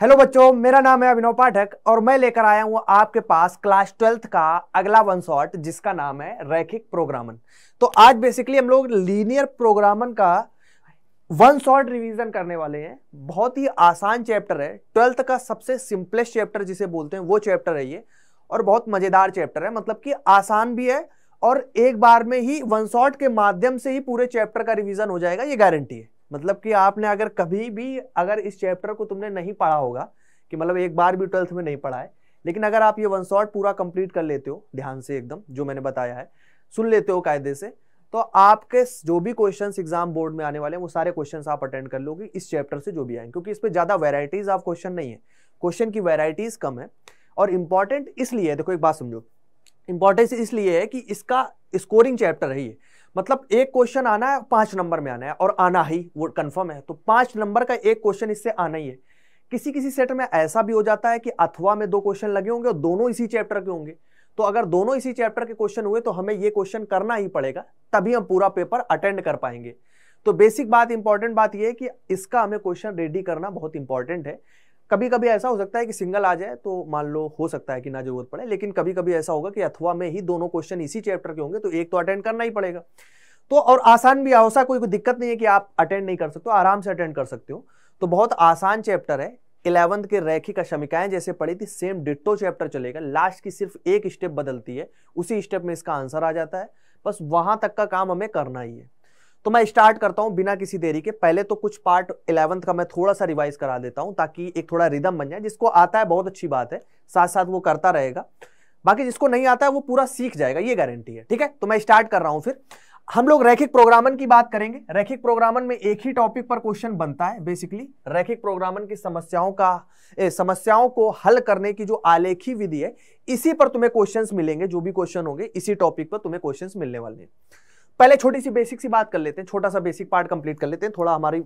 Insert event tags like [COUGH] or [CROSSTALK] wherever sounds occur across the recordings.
Hello बच्चों मेरा नाम है अभिनव पाठक और मैं लेकर आया हूं आपके पास क्लास ट्वेल्थ का अगला वन शॉट जिसका नाम है रैखिक प्रोग्रामन तो आज बेसिकली हम लोग लीनियर प्रोग्रामन का वन शॉट रिवीजन करने वाले हैं बहुत ही आसान चैप्टर है ट्वेल्थ का सबसे सिंपलेस्ट चैप्टर जिसे बोलते हैं वो चैप्टर है ये और बहुत मज़ेदार चैप्टर है मतलब कि आसान भी है और एक बार में ही वन शॉट के माध्यम से ही पूरे चैप्टर का रिविज़न हो जाएगा ये गारंटी है मतलब कि आपने अगर कभी भी अगर इस चैप्टर को तुमने नहीं पढ़ा होगा कि मतलब एक बार भी ट्वेल्थ में नहीं पढ़ा है लेकिन अगर आप ये वन शॉट पूरा कंप्लीट कर लेते हो ध्यान से एकदम जो मैंने बताया है सुन लेते हो कायदे से तो आपके जो भी क्वेश्चन एग्जाम बोर्ड में आने वाले हैं वो सारे क्वेश्चन आप अटेंड कर लोगे इस चैप्टर से जो भी आएंगे क्योंकि इस पर ज़्यादा वेराइटीज़ आप क्वेश्चन नहीं है क्वेश्चन की वेराइटीज़ कम है और इम्पॉर्टेंट इसलिए है देखो एक बात समझो इम्पॉर्टेंस इसलिए है कि इसका स्कोरिंग चैप्टर है ये मतलब एक क्वेश्चन आना है पांच नंबर में आना है और आना ही वो कंफर्म है तो पांच नंबर का एक क्वेश्चन इससे आना ही है किसी किसी सेट में ऐसा भी हो जाता है कि अथवा में दो क्वेश्चन लगे होंगे और दोनों इसी चैप्टर के होंगे तो अगर दोनों इसी चैप्टर के क्वेश्चन हुए तो हमें ये क्वेश्चन करना ही पड़ेगा तभी हम पूरा पेपर अटेंड कर पाएंगे तो बेसिक बात इंपॉर्टेंट बात यह है कि इसका हमें क्वेश्चन रेडी करना बहुत इंपॉर्टेंट है कभी कभी ऐसा हो सकता है कि सिंगल आ जाए तो मान लो हो सकता है कि ना जरूरत पड़े लेकिन कभी कभी ऐसा होगा कि अथवा में ही दोनों क्वेश्चन इसी चैप्टर के होंगे तो एक तो अटेंड करना ही पड़ेगा तो और आसान भी आवसा कोई कोई दिक्कत नहीं है कि आप अटेंड नहीं कर सकते आराम से अटेंड कर सकते हो तो बहुत आसान चैप्टर है इलेवंथ के रैखिक शमिकाएं जैसे पढ़ी थी सेम डिट्टो चैप्टर चलेगा लास्ट की सिर्फ एक स्टेप बदलती है उसी स्टेप में इसका आंसर आ जाता है बस वहां तक का काम हमें करना ही है तो मैं स्टार्ट करता हूं बिना किसी देरी के पहले तो कुछ पार्ट इलेवंथ का मैं थोड़ा सा रिवाइज करा देता हूं ताकि एक थोड़ा रिदम बन जाए जिसको आता है बहुत अच्छी बात है साथ साथ वो करता रहेगा बाकी जिसको नहीं आता है वो पूरा सीख जाएगा ये गारंटी है ठीक है तो मैं स्टार्ट कर रहा हूँ फिर हम लोग रैखिक प्रोग्रामन की बात करेंगे रैखिक प्रोग्रामन में एक ही टॉपिक पर क्वेश्चन बनता है बेसिकली रैखिक प्रोग्रामन की समस्याओं का ए, समस्याओं को हल करने की जो आलेखी विधि है इसी पर तुम्हें क्वेश्चंस मिलेंगे जो भी क्वेश्चन होंगे इसी टॉपिक पर तुम्हें क्वेश्चंस मिलने वाले हैं पहले छोटी सी बेसिक सी बात कर लेते हैं छोटा सा बेसिक पार्ट कंप्लीट कर लेते हैं थोड़ा हमारी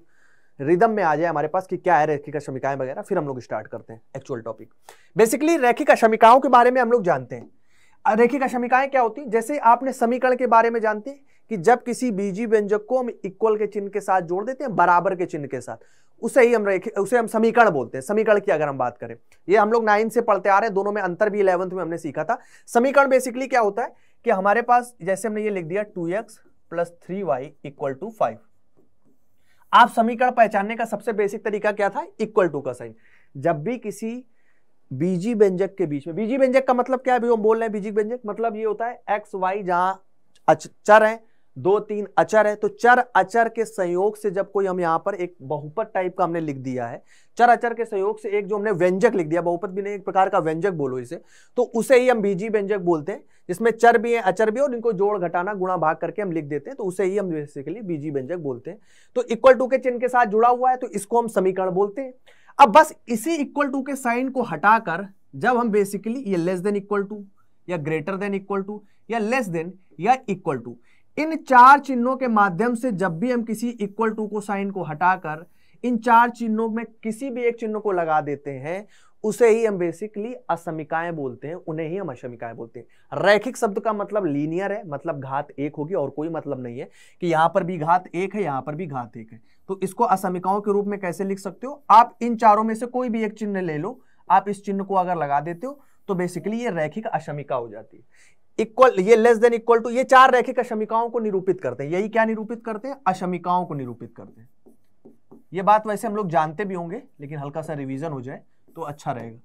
रिदम में आ जाए हमारे पास कि क्या है रेखिक श्रमिकाएं वगैरह फिर हम लोग स्टार्ट करते हैं एक्चुअल टॉपिक बेसिकली रेखिक श्रमिकाओं के बारे में हम लोग जानते हैं रेखिक श्रमिकाएं क्या होती हैं जैसे आपने समीकरण के बारे में जानते हैं कि जब किसी बीजी व्यंजक को हम इक्वल के चिन्ह के साथ जोड़ देते हैं बराबर के चिन्ह के साथ उसे ही हम रेखे उसे हम समीकरण बोलते हैं समीकरण की अगर हम बात करें ये हम लोग नाइन्थ से पढ़ते आ रहे हैं दोनों में अंतर भी इलेवंथ में हमने सीखा था समीकरण बेसिकली क्या होता है कि हमारे पास जैसे हमने ये लिख दिया two x plus three y equal to five आप समीकरण पहचानने का सबसे बेसिक तरीका क्या था इक्वल टू का साइन जब भी किसी बीजी व्यंजक के बीच में बीजी व्यंजक का मतलब क्या है अभी हम बोल रहे हैं बीजी व्यंजक मतलब ये होता है एक्स वाई जहां चर है दो तीन अचर है तो चर अचर के संयोग से जब कोई हम यहाँ पर एक बहुपत टाइप का हमने लिख दिया है चर अचर के संयोग से एक जो हमने व्यंजक लिख दिया बहुपत भी नहीं एक प्रकार का व्यंजक बोलो इसे तो उसे ही हम बीजी व्यंजक बोलते हैं जिसमें चर भी है अचर भी है और इनको जोड़ घटाना गुणा भाग करके हम लिख देते हैं तो उसे ही हम बेसिकली बीजी व्यंजक बोलते हैं तो इक्वल टू के चिन्ह के साथ जुड़ा हुआ है तो इसको हम समीकरण बोलते हैं अब बस इसी इक्वल टू के साइन को हटाकर जब हम बेसिकली ये लेस देन इक्वल टू या ग्रेटर देन इक्वल टू या लेस देन या इक्वल टू इन चार चिन्हों के माध्यम से जब भी हम किसी इक्वल टू को साइन को हटाकर इन चार चिन्हों में किसी भी एक चिन्ह को लगा देते हैं उसे ही हम बेसिकली असमिकाएं बोलते हैं उन्हें ही हम असमिकाएं बोलते हैं रैखिक शब्द का मतलब लीनियर है मतलब घात एक होगी और कोई मतलब नहीं है कि यहां पर भी घात एक है यहां पर भी घात एक है तो इसको असमिकाओं के रूप में कैसे लिख सकते हो आप इन चारों में से कोई भी एक चिन्ह ले लो आप इस चिन्ह को अगर लगा देते हो तो बेसिकली ये रैखिक अशमिका हो जाती है इक्वल ये लेस देन इक्वल टू ये चार रेखिक अशमिकाओं को निरूपित करते हैं यही क्या निरूपित करते हैं अशमिकाओं को निरूपित करते हैं ये बात वैसे हम लोग जानते भी होंगे लेकिन हल्का सा रिवीजन हो जाए तो अच्छा रहेगा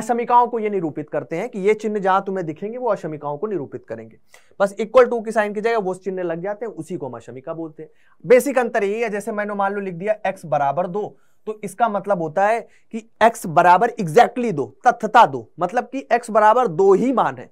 अशमिकाओं को ये निरूपित करते हैं कि ये चिन्ह जहां तुम्हें दिखेंगे वो अशमिकाओं को निरूपित करेंगे बस इक्वल टू की साइन की जगह वो चिन्ह लग जाते हैं उसी को हम अशमिका बोलते हैं बेसिक अंतर यही है जैसे मैंने मान लो लिख दिया एक्स बराबर दो तो इसका मतलब होता है कि एक्स बराबर एग्जैक्टली दो तथ्यता दो मतलब कि एक्स बराबर दो ही मान है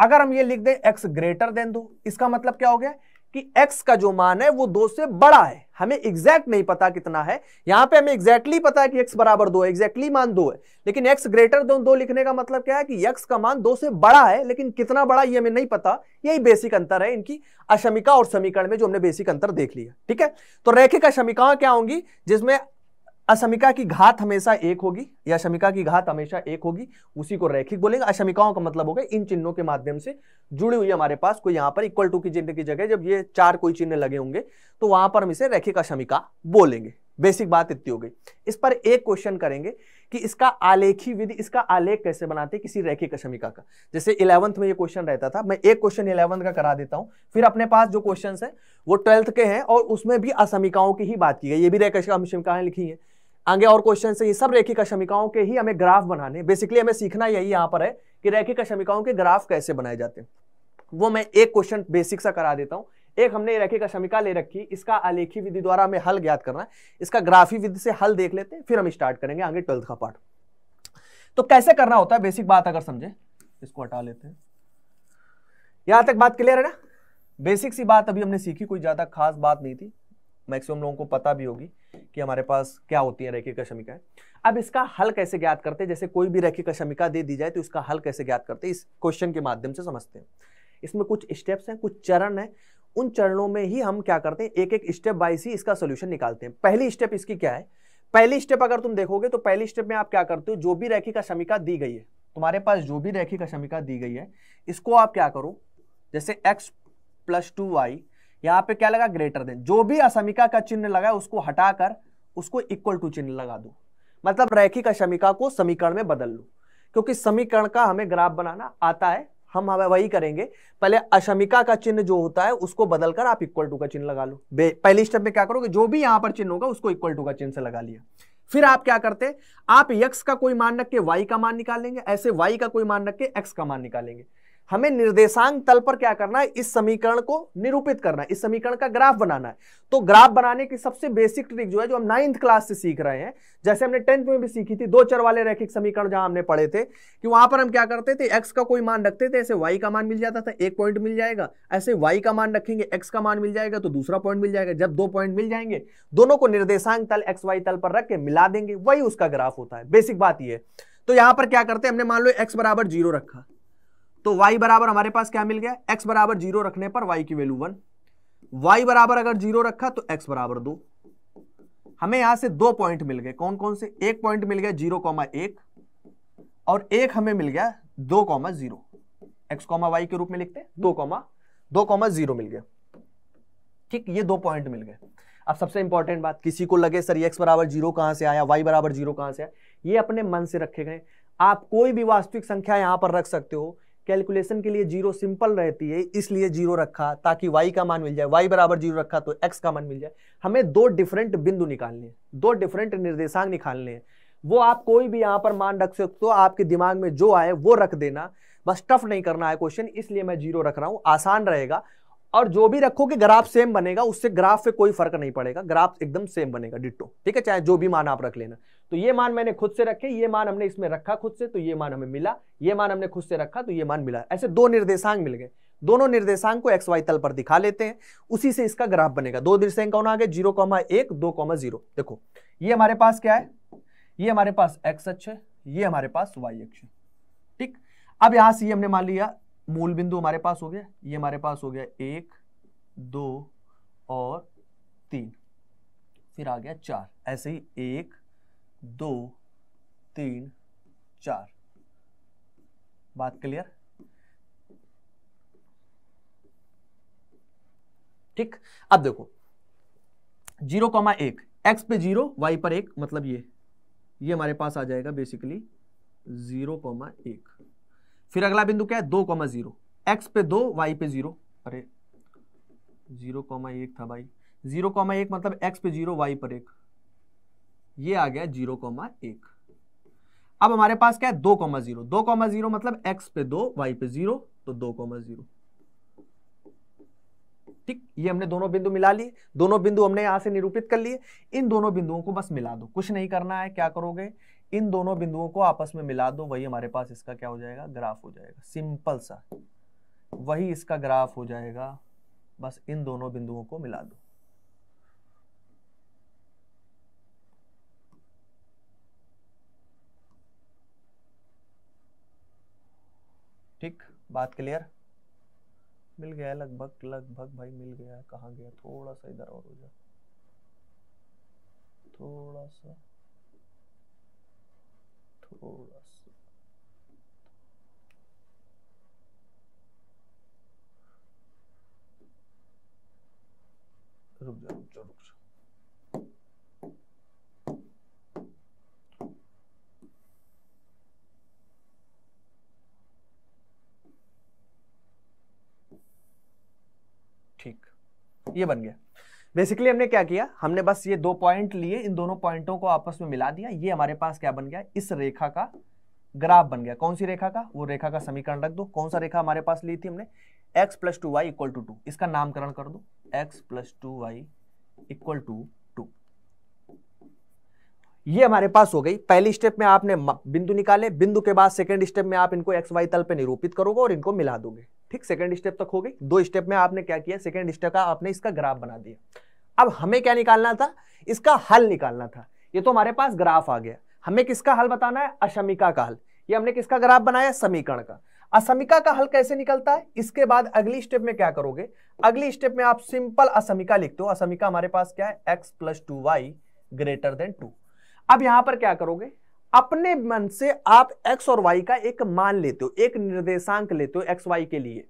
अगर हम ये लिख दें एक्स ग्रेटर देन दो इसका मतलब क्या हो गया कि x का जो मान है वो दो से बड़ा है हमें एग्जैक्ट नहीं पता कितना है यहां पे हमें एग्जैक्टली exactly पता है कि x बराबर दो है एग्जैक्टली exactly मान दो है लेकिन x ग्रेटर देन दो लिखने का मतलब क्या है कि x का मान दो से बड़ा है लेकिन कितना बड़ा ये हमें नहीं पता यही बेसिक अंतर है इनकी अशमिका और समीकरण में जो हमने बेसिक अंतर देख लिया ठीक है तो रेखिक अशमिकाएं क्या होंगी जिसमें असमिका की घात हमेशा एक होगी या शमिका की घात हमेशा एक होगी उसी को रैखिक बोलेंगे अशमिकाओं का मतलब होगा इन चिन्हों के माध्यम से जुड़ी हुई हमारे पास कोई यहां पर इक्वल टू की चिन्ह की जगह जब ये चार कोई चिन्ह लगे होंगे तो वहां पर हम इसे रैखिक अशमिका बोलेंगे बेसिक बात इतनी हो गई इस पर एक क्वेश्चन करेंगे कि इसका आलेखी विधि इसका आलेख कैसे बनाते हैं किसी रैखिक अशमिका का जैसे इलेवंथ में ये क्वेश्चन रहता था मैं एक क्वेश्चन इलेवंथ का करा देता हूं फिर अपने पास जो क्वेश्चन है वो ट्वेल्थ के हैं और उसमें भी असमिकाओं की ही बात की गई ये भी रैखिक अशमिकाएं लिखी है आगे और क्वेश्चन से ये सब रेखी का शमिकाओं के ही हमें ग्राफ बनाने बेसिकली हमें सीखना यही यहाँ पर है कि रेखी का के ग्राफ कैसे बनाए जाते हैं वो मैं एक क्वेश्चन बेसिक सा करा देता हूँ एक हमने रेखी का शमिका ले रखी इसका अलेखी विधि द्वारा हमें हल ज्ञात करना है इसका ग्राफी विधि से हल देख लेते हैं फिर हम स्टार्ट करेंगे आगे ट्वेल्थ का पार्ट तो कैसे करना होता है बेसिक बात अगर समझे इसको हटा लेते हैं यहां तक बात क्लियर है ना बेसिक सी बात अभी हमने सीखी कोई ज्यादा खास बात नहीं थी मैक्सिमम लोगों को पता भी होगी कि हमारे पास क्या होती है रेखिक कशमिकाएं अब इसका हल कैसे ज्ञात करते हैं जैसे कोई भी रेखिक कशमिका दे दी जाए तो इसका हल कैसे ज्ञात करते हैं इस क्वेश्चन के माध्यम से समझते हैं इसमें कुछ स्टेप्स हैं कुछ चरण हैं उन चरणों में ही हम क्या करते हैं एक एक स्टेप बाइज ही इसका सोल्यूशन निकालते हैं पहली स्टेप इसकी क्या है पहली स्टेप अगर तुम देखोगे तो पहली स्टेप में आप क्या करते हो जो भी का कशमिका दी गई है तुम्हारे पास जो भी का कशमिका दी गई है इसको आप क्या करो जैसे एक्स प्लस टू वाई यहां पे क्या लगा ग्रेटर देन जो भी असमिका का चिन्ह लगा उसको हटाकर उसको इक्वल टू चिन्ह लगा दो मतलब रैखिक असमिका को समीकरण में बदल लो क्योंकि समीकरण का हमें ग्राफ बनाना आता है हम हमें वही करेंगे पहले अशमिका का चिन्ह जो होता है उसको बदलकर आप इक्वल टू का चिन्ह लगा लो पहली स्टेप में क्या करोगे जो भी यहां पर चिन्ह होगा उसको इक्वल टू का चिन्ह से लगा लिया फिर आप क्या करते आप यक्स का कोई मान रख के वाई का मान निकालेंगे ऐसे वाई का कोई मान रख के एक्स का मान निकालेंगे हमें निर्देशांक तल पर क्या करना है इस समीकरण को निरूपित करना है इस समीकरण का ग्राफ बनाना है तो ग्राफ बनाने की सबसे बेसिक ट्रिक जो है जो हम नाइन्थ क्लास से सीख रहे हैं जैसे हमने टेंथ में भी सीखी थी दो चर वाले रैखिक समीकरण जहां हमने पढ़े थे कि वहां पर हम क्या करते थे एक्स का कोई मान रखते थे ऐसे वाई का मान मिल जाता था एक पॉइंट मिल जाएगा ऐसे वाई का मान रखेंगे एक्स का मान मिल जाएगा तो दूसरा पॉइंट मिल जाएगा जब दो पॉइंट मिल जाएंगे दोनों को निर्देशांक तल एक्स वाई तल पर रख के मिला देंगे वही उसका ग्राफ होता है बेसिक बात यह तो यहां पर क्या करते हैं हमने मान लो एक्स बराबर जीरो रखा तो y बराबर हमारे पास क्या मिल गया x बराबर जीरो रखने पर y की वैल्यू वन y बराबर अगर जीरो रखा तो x बराबर दो हमें यहां से दो पॉइंट मिल गए कौन कौन से एक पॉइंट मिल गया जीरो कॉमा एक और एक हमें मिल गया दो comma zero x comma y के रूप में लिखते हैं दो कॉमा दो कॉमा जीरो मिल गया ठीक ये दो पॉइंट मिल गए अब सबसे इंपॉर्टेंट बात किसी को लगे सर एक्स बराबर जीरो कहां से आया वाई बराबर जीरो कहां से आया ये अपने मन से रखे गए आप कोई भी वास्तविक संख्या यहां पर रख सकते हो कैलकुलेशन के लिए जीरो सिंपल रहती है इसलिए जीरो रखा ताकि वाई का मान मिल जाए वाई बराबर जीरो रखा तो एक्स का मान मिल जाए हमें दो डिफरेंट बिंदु निकालने हैं दो डिफरेंट निर्देशांक निकालने हैं वो आप कोई भी यहाँ पर मान रख सकते हो आपके दिमाग में जो आए वो रख देना बस टफ नहीं करना है क्वेश्चन इसलिए मैं जीरो रख रहा हूँ आसान रहेगा और जो भी रखोगे ग्राफ सेम बनेगा उससे ग्राफ पे कोई फर्क नहीं पड़ेगा ग्राफ एकदम सेम बनेगा डिटो ठीक है चाहे जो भी मान आप रख लेना तो ये मान मैंने खुद से रखे ये मान हमने इसमें रखा खुद से तो ये मान हमें मिला ये मान हमने खुद से रखा तो ये मान मिला ऐसे दो निर्देशांक मिल गए दोनों निर्देशांक को एक्स वाई तल पर दिखा लेते हैं उसी से इसका ग्राफ बनेगा दो निर्देशांक कौन आ गए जीरो कॉमा एक दो कॉमा जीरो देखो ये हमारे पास क्या है ये हमारे पास एक्स अक्ष है ये हमारे पास वाई अक्ष है ठीक अब यहां से हमने मान लिया मूल बिंदु हमारे पास हो गया ये हमारे पास हो गया एक दो और तीन फिर आ गया चार ऐसे ही एक दो तीन चार बात क्लियर ठीक अब देखो जीरो कॉमा एक एक्स पे जीरो वाई पर एक मतलब ये ये हमारे पास आ जाएगा बेसिकली जीरो कॉमा एक फिर अगला बिंदु क्या है दो कॉमा जीरो एक्स पे दो वाई पे जीरो अरे जीरो कॉमा एक था भाई जीरो कॉमा एक मतलब एक्स पे जीरो वाई पर एक ये आ गया जीरो कॉमा एक अब हमारे पास क्या है दो कॉमा जीरो दो कॉमा जीरो मतलब एक्स पे दो वाई पे जीरो तो दो कॉमा जीरो ठीक ये हमने दोनों बिंदु मिला लिए दोनों बिंदु हमने यहां से निरूपित कर लिए इन दोनों बिंदुओं को बस मिला दो कुछ नहीं करना है क्या करोगे इन दोनों बिंदुओं को आपस में मिला दो वही हमारे पास इसका क्या हो जाएगा ग्राफ हो जाएगा सिंपल सा वही इसका ग्राफ हो जाएगा बस इन दोनों बिंदुओं को मिला दो ठीक बात क्लियर मिल गया लगभग लगभग भाई मिल गया कहा गया थोड़ा सा इधर और हो जाए थोड़ा सा रुक जा रुक जा रुक जा ठीक ये बन गया बेसिकली हमने क्या किया हमने बस ये दो पॉइंट लिए इन दोनों पॉइंटों को आपस में मिला दिया ये हमारे पास क्या बन गया इस रेखा का ग्राफ बन गया कौन सी रेखा का वो रेखा का समीकरण रख दो कौन सा रेखा हमारे पास ली थी हमने x plus two y equal to two इसका नामकरण कर दो x plus two y equal to two ये हमारे पास हो गई पहली स्टेप में आपने बिंदु निकाले बिंदु के बाद सेकेंड स्टेप में आप इनको एक्स वाई तल पर निरूपित करोगे और इनको मिला दोगे ठीक सेकंड स्टेप तक हो गई दो स्टेप में आपने क्या किया सेकंड स्टेप का आपने इसका ग्राफ बना दिया अब हमें क्या निकालना था इसका हल निकालना था ये तो हमारे पास ग्राफ आ गया हमें किसका हल बताना है अशमिका का हल ये हमने किसका ग्राफ बनाया समीकरण का असमिका का हल कैसे निकलता है इसके बाद अगली स्टेप में क्या करोगे अगली स्टेप में आप सिंपल असमिका लिखते हो असमिका हमारे पास क्या है x plus two y greater than two अब यहां पर क्या करोगे अपने मन से आप एक्स और वाई का एक मान लेते हो एक निर्देशांक लेते हो एक्स वाई के लिए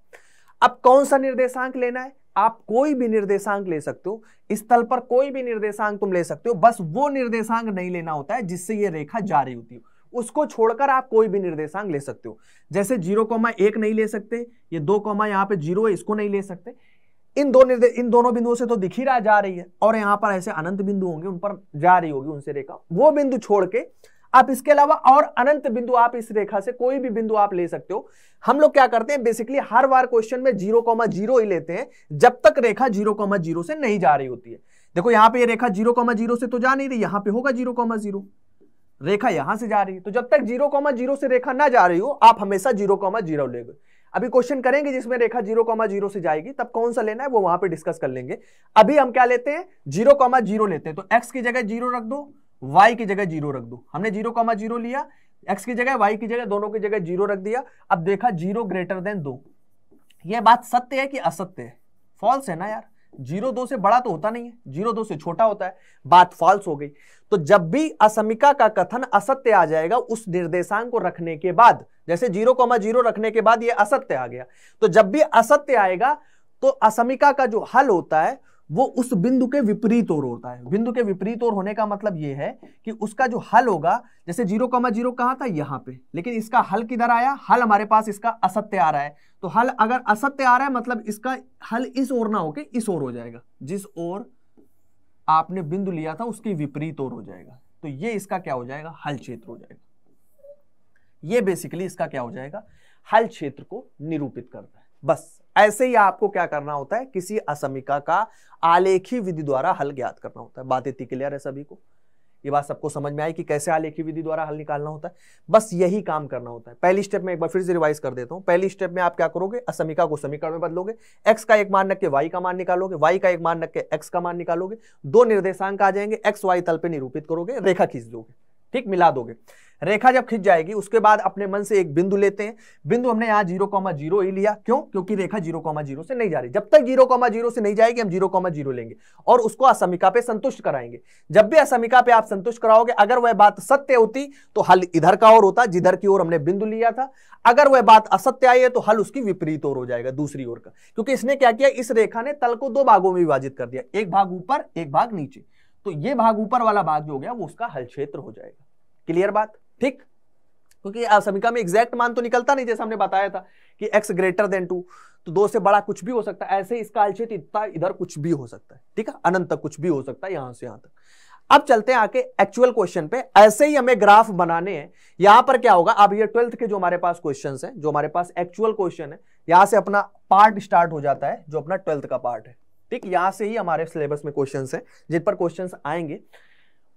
अब कौन सा निर्देशांक लेना है आप कोई भी निर्देशांक ले सकते हो इस तल पर कोई भी निर्देशांक तुम ले सकते हो बस वो निर्देशांक नहीं लेना होता है जिससे ये रेखा रही होती हो उसको छोड़कर आप कोई भी निर्देशांक ले सकते हो जैसे जीरो कौमा एक नहीं ले सकते ये दो कौमा यहाँ पे जीरो है इसको नहीं ले सकते इन दो निर्देश इन दोनों बिंदुओं से तो दिख ही रहा जा रही है और यहाँ पर ऐसे अनंत बिंदु होंगे उन पर जा रही होगी उनसे रेखा वो बिंदु छोड़ के आप इसके अलावा और अनंत बिंदु आप इस रेखा से कोई भी बिंदु आप ले सकते हो हम लोग क्या करते हैं बेसिकली हर बार क्वेश्चन में जीरो कॉमा जीरो ही लेते हैं जब तक रेखा जीरो कॉमा जीरो से नहीं जा रही होती है देखो यहां पे ये रेखा जीरो कॉमा जीरो से तो जा नहीं रही यहां पे होगा जीरो कॉमा जीरो रेखा यहां से जा रही है तो जब तक जीरो कॉमा जीरो से रेखा ना जा रही हो आप हमेशा जीरो कॉमा जीरो ले गए अभी क्वेश्चन करेंगे जिसमें रेखा जीरो कॉमा जीरो से जाएगी तब कौन सा लेना है वो वहां पे डिस्कस कर लेंगे अभी हम क्या लेते हैं जीरो कॉमा जीरो लेते हैं तो एक्स की जगह जीरो रख दो वाई की जगह जीरो रख दो हमने जीरो कॉमा जीरो लिया एक्स की जगह वाई की जगह दोनों की जगह जीरो रख दिया अब देखा जीरो ग्रेटर देन दो यह बात सत्य है कि असत्य है फॉल्स है ना यार जीरो दो से बड़ा तो होता नहीं है जीरो दो से छोटा होता है बात फॉल्स हो गई तो जब भी असमिका का कथन असत्य आ जाएगा उस निर्देशांक को रखने के बाद जैसे जीरो कॉमा जीरो रखने के बाद ये असत्य आ गया तो जब भी असत्य आएगा तो असमिका का जो हल होता है वो उस बिंदु के विपरीत ओर होता है बिंदु के विपरीत ओर होने का मतलब ये है कि उसका जो हल होगा जैसे जीरो कमा जीरो कहां था यहां पे लेकिन इसका हल किधर आया हल हमारे पास इसका असत्य आ रहा है तो हल अगर असत्य आ रहा है मतलब इसका हल इस ओर ना होके इस ओर हो जाएगा जिस ओर आपने बिंदु लिया था उसके विपरीत ओर हो जाएगा तो ये इसका क्या हो जाएगा हल क्षेत्र हो जाएगा ये बेसिकली इसका क्या हो जाएगा हल क्षेत्र को निरूपित करता है बस ऐसे ही आपको क्या करना होता है किसी असमिका का आलेखी विधि द्वारा हल ज्ञात करना होता है बात इतनी क्लियर है सभी को ये बात सबको समझ में आई कि कैसे आलेखी विधि द्वारा हल निकालना होता है बस यही काम करना होता है पहली स्टेप में एक बार फिर से रिवाइज कर देता हूँ पहली स्टेप में आप क्या करोगे असमिका को समीकरण में बदलोगे एक्स का एक मान रख के वाई का मान निकालोगे वाई का एक मान रख के एक्स का मान निकालोगे दो निर्देशांक आ जाएंगे एक्स वाई तल पर निरूपित करोगे रेखा खींच दोगे ठीक मिला दोगे रेखा जब खिंच जाएगी उसके बाद अपने मन से एक बिंदु लेते हैं बिंदु हमने यहाँ जीरो कॉमा जीरो ही लिया क्यों क्योंकि रेखा जीरो कॉमा जीरो से नहीं जा रही जब तक जीरो कॉमा जीरो से नहीं जाएगी हम जीरो कॉमा जीरो लेंगे और उसको असमिका पे संतुष्ट कराएंगे जब भी असमिका पे आप संतुष्ट कराओगे अगर वह बात सत्य होती तो हल इधर का और होता जिधर की ओर हमने बिंदु लिया था अगर वह बात असत्य आई है तो हल उसकी विपरीत ओर हो जाएगा दूसरी ओर का क्योंकि इसने क्या किया इस रेखा ने तल को दो भागों में विभाजित कर दिया एक भाग ऊपर एक भाग नीचे तो ये भाग ऊपर वाला भाग जो हो गया वो उसका हल क्षेत्र हो जाएगा क्लियर बात ठीक क्योंकि समीका में एग्जैक्ट मान तो निकलता नहीं जैसे हमने बताया था कि एक्स ग्रेटर देन टू तो दो से बड़ा कुछ भी हो सकता है ऐसे इसका अल्छेद इतना इधर कुछ भी हो सकता है ठीक है अनंत तक कुछ भी हो सकता है यहां से यहां तक अब चलते हैं आके एक्चुअल क्वेश्चन पे ऐसे ही हमें ग्राफ बनाने हैं यहां पर क्या होगा अब ये ट्वेल्थ के जो हमारे पास क्वेश्चन है जो हमारे पास एक्चुअल क्वेश्चन है यहां से अपना पार्ट स्टार्ट हो जाता है जो अपना ट्वेल्थ का पार्ट है ठीक यहां से ही हमारे सिलेबस में क्वेश्चन है जिन पर क्वेश्चन आएंगे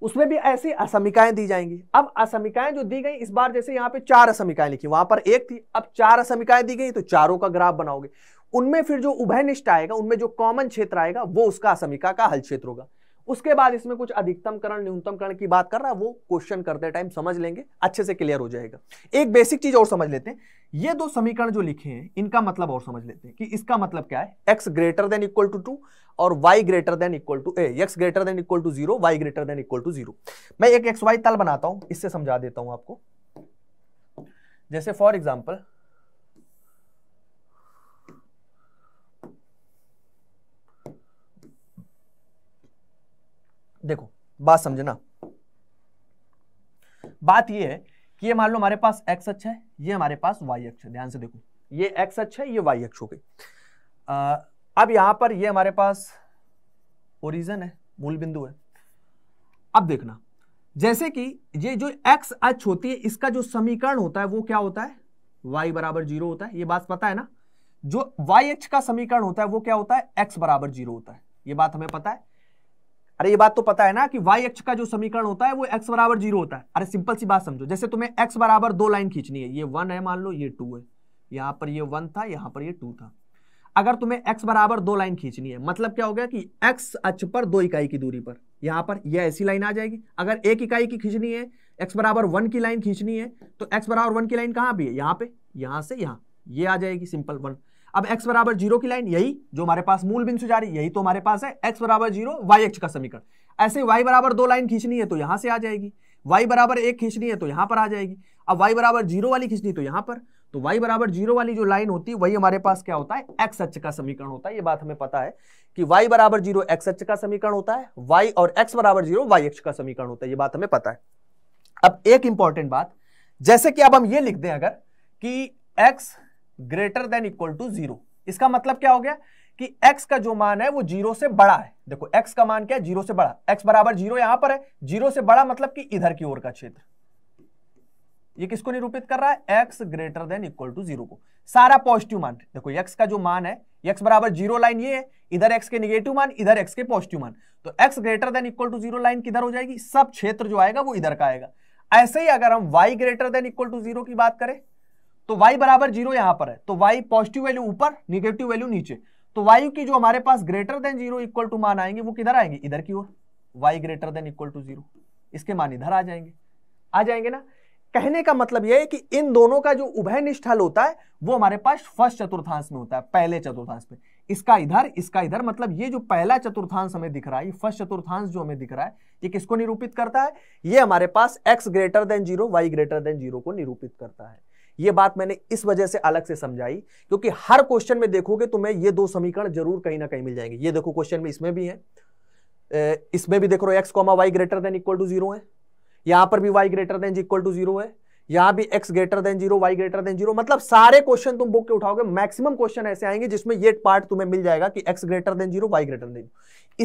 उसमें भी ऐसी असमिकाएं दी जाएंगी अब असमिकाएं जो दी गई इस बार जैसे यहाँ पे चार असमिकाएं लिखी वहां पर एक थी अब चार असमिकाएं दी गई तो चारों का ग्राफ बनाओगे उनमें फिर जो उभयनिष्ठ आएगा उनमें जो कॉमन क्षेत्र आएगा वो उसका असमिका का हल क्षेत्र होगा उसके बाद इसमें कुछ अधिकतमकरण न्यूनतमकरण की बात कर रहा है वो क्वेश्चन करते टाइम समझ लेंगे अच्छे से क्लियर हो जाएगा एक बेसिक चीज और समझ लेते हैं ये दो समीकरण जो लिखे हैं इनका मतलब और समझ लेते हैं कि इसका मतलब क्या है x greater than equal to two और y greater than equal to a x greater than equal to zero y greater than equal to zero मैं एक एक्स वाई तल बनाता हूं इससे समझा देता हूं आपको जैसे फॉर एग्जाम्पल देखो बात समझना बात यह है कि ये मान लो हमारे पास एक्स अच्छा है ये हमारे पास वाई अक्ष है ध्यान से देखो ये एक्स अच्छा है ये वाई अक्ष हो गई अब यहां पर ये हमारे पास ओरिजन है मूल बिंदु है अब देखना जैसे कि ये जो एक्स अच होती है इसका जो समीकरण होता है वो क्या होता है y बराबर जीरो होता है ये बात पता है ना जो वाई एच का समीकरण होता है वो क्या होता है एक्स बराबर जीरो होता है ये बात हमें पता है अरे ये बात तो पता है ना कि वाई एक्स का जो समीकरण होता है वो एक्स बराबर जीरो होता है अरे सिंपल सी बात समझो जैसे तुम्हें एक्स बराबर दो लाइन खींचनी है ये वन है मान लो ये टू है यहां पर ये वन था यहां पर ये टू था अगर तुम्हें x बराबर दो लाइन खींचनी है मतलब क्या हो गया कि x अच पर दो इकाई की दूरी पर यहां पर यह ऐसी लाइन आ जाएगी अगर एक इकाई की खींचनी है x बराबर वन की लाइन खींचनी है तो x बराबर वन की लाइन कहां भी है यहां पे यहां से यहां ये आ जाएगी सिंपल वन अब x बराबर जीरो की लाइन यही जो हमारे पास मूल बिंदु जा रही यही तो हमारे पास है एक्स बराबर जीरो वाई का समीकरण ऐसे वाई बराबर दो लाइन खींचनी है तो यहां से आ जाएगी वाई बराबर एक खींचनी है तो यहां पर आ जाएगी अब वाई बराबर जीरो वाली खींचनी तो यहां पर तो y बराबर जीरो वाली जो लाइन होती है वही हमारे पास क्या होता है एक्स अक्ष का समीकरण होता है ये बात हमें पता है कि y बराबर जीरो एक्स अक्ष का समीकरण होता है y और x बराबर जीरो वाई अक्ष का समीकरण होता है ये बात हमें पता है अब एक इंपॉर्टेंट बात जैसे कि अब हम ये लिख दें अगर कि x greater than equal to zero इसका मतलब क्या हो गया कि x का जो मान है वो जीरो से बड़ा है देखो x का मान क्या है जीरो से बड़ा x बराबर जीरो यहां पर है जीरो से बड़ा मतलब कि इधर की ओर का क्षेत्र ये किसको निरूपित कर रहा है x greater than equal to zero को सारा पॉजिटिव मान देखो एक्स का जो मान है एक्स बराबर जीरो लाइन ये है इधर एक्स के निगेटिव मान इधर एक्स के पॉजिटिव मान तो x greater than equal to zero line किधर हो जाएगी सब क्षेत्र जो आएगा वो इधर का आएगा ऐसे ही अगर हम y greater than equal to zero की बात करें तो वाई बराबर जीरो यहां पर है तो वाई पॉजिटिव वैल्यू ऊपर निगेटिव वैल्यू नीचे तो वायु की जो हमारे पास greater than zero equal to मान आएंगे वो किधर आएंगे इधर की ओर y greater than equal to zero इसके मान इधर आ जाएंगे आ जाएंगे ना कहने का मतलब यह है कि इन दोनों का जो उभय निष्ठल होता है वो हमारे पास फर्स्ट चतुर्थांश में होता है पहले चतुर्थांश में इसका इधर इसका इधर मतलब ये जो पहला चतुर्थांश हमें दिख रहा है फर्स्ट चतुर्थांश जो हमें दिख रहा है ये किसको निरूपित करता है ये हमारे पास x greater than zero y greater than zero को निरूपित करता है ये बात मैंने इस वजह से अलग से समझाई क्योंकि हर क्वेश्चन में देखोगे तुम्हें ये दो समीकरण जरूर कहीं ना कहीं मिल जाएंगे ये देखो क्वेश्चन में इसमें भी है इसमें भी देख रहे हो x comma y greater than equal to zero है यहां पर भी y greater than equal to zero है यहां भी x greater than zero y greater than zero मतलब सारे क्वेश्चन तुम बुक के उठाओगे मैक्सिमम क्वेश्चन ऐसे आएंगे जिसमें ये पार्ट तुम्हें मिल जाएगा कि x greater than zero y greater than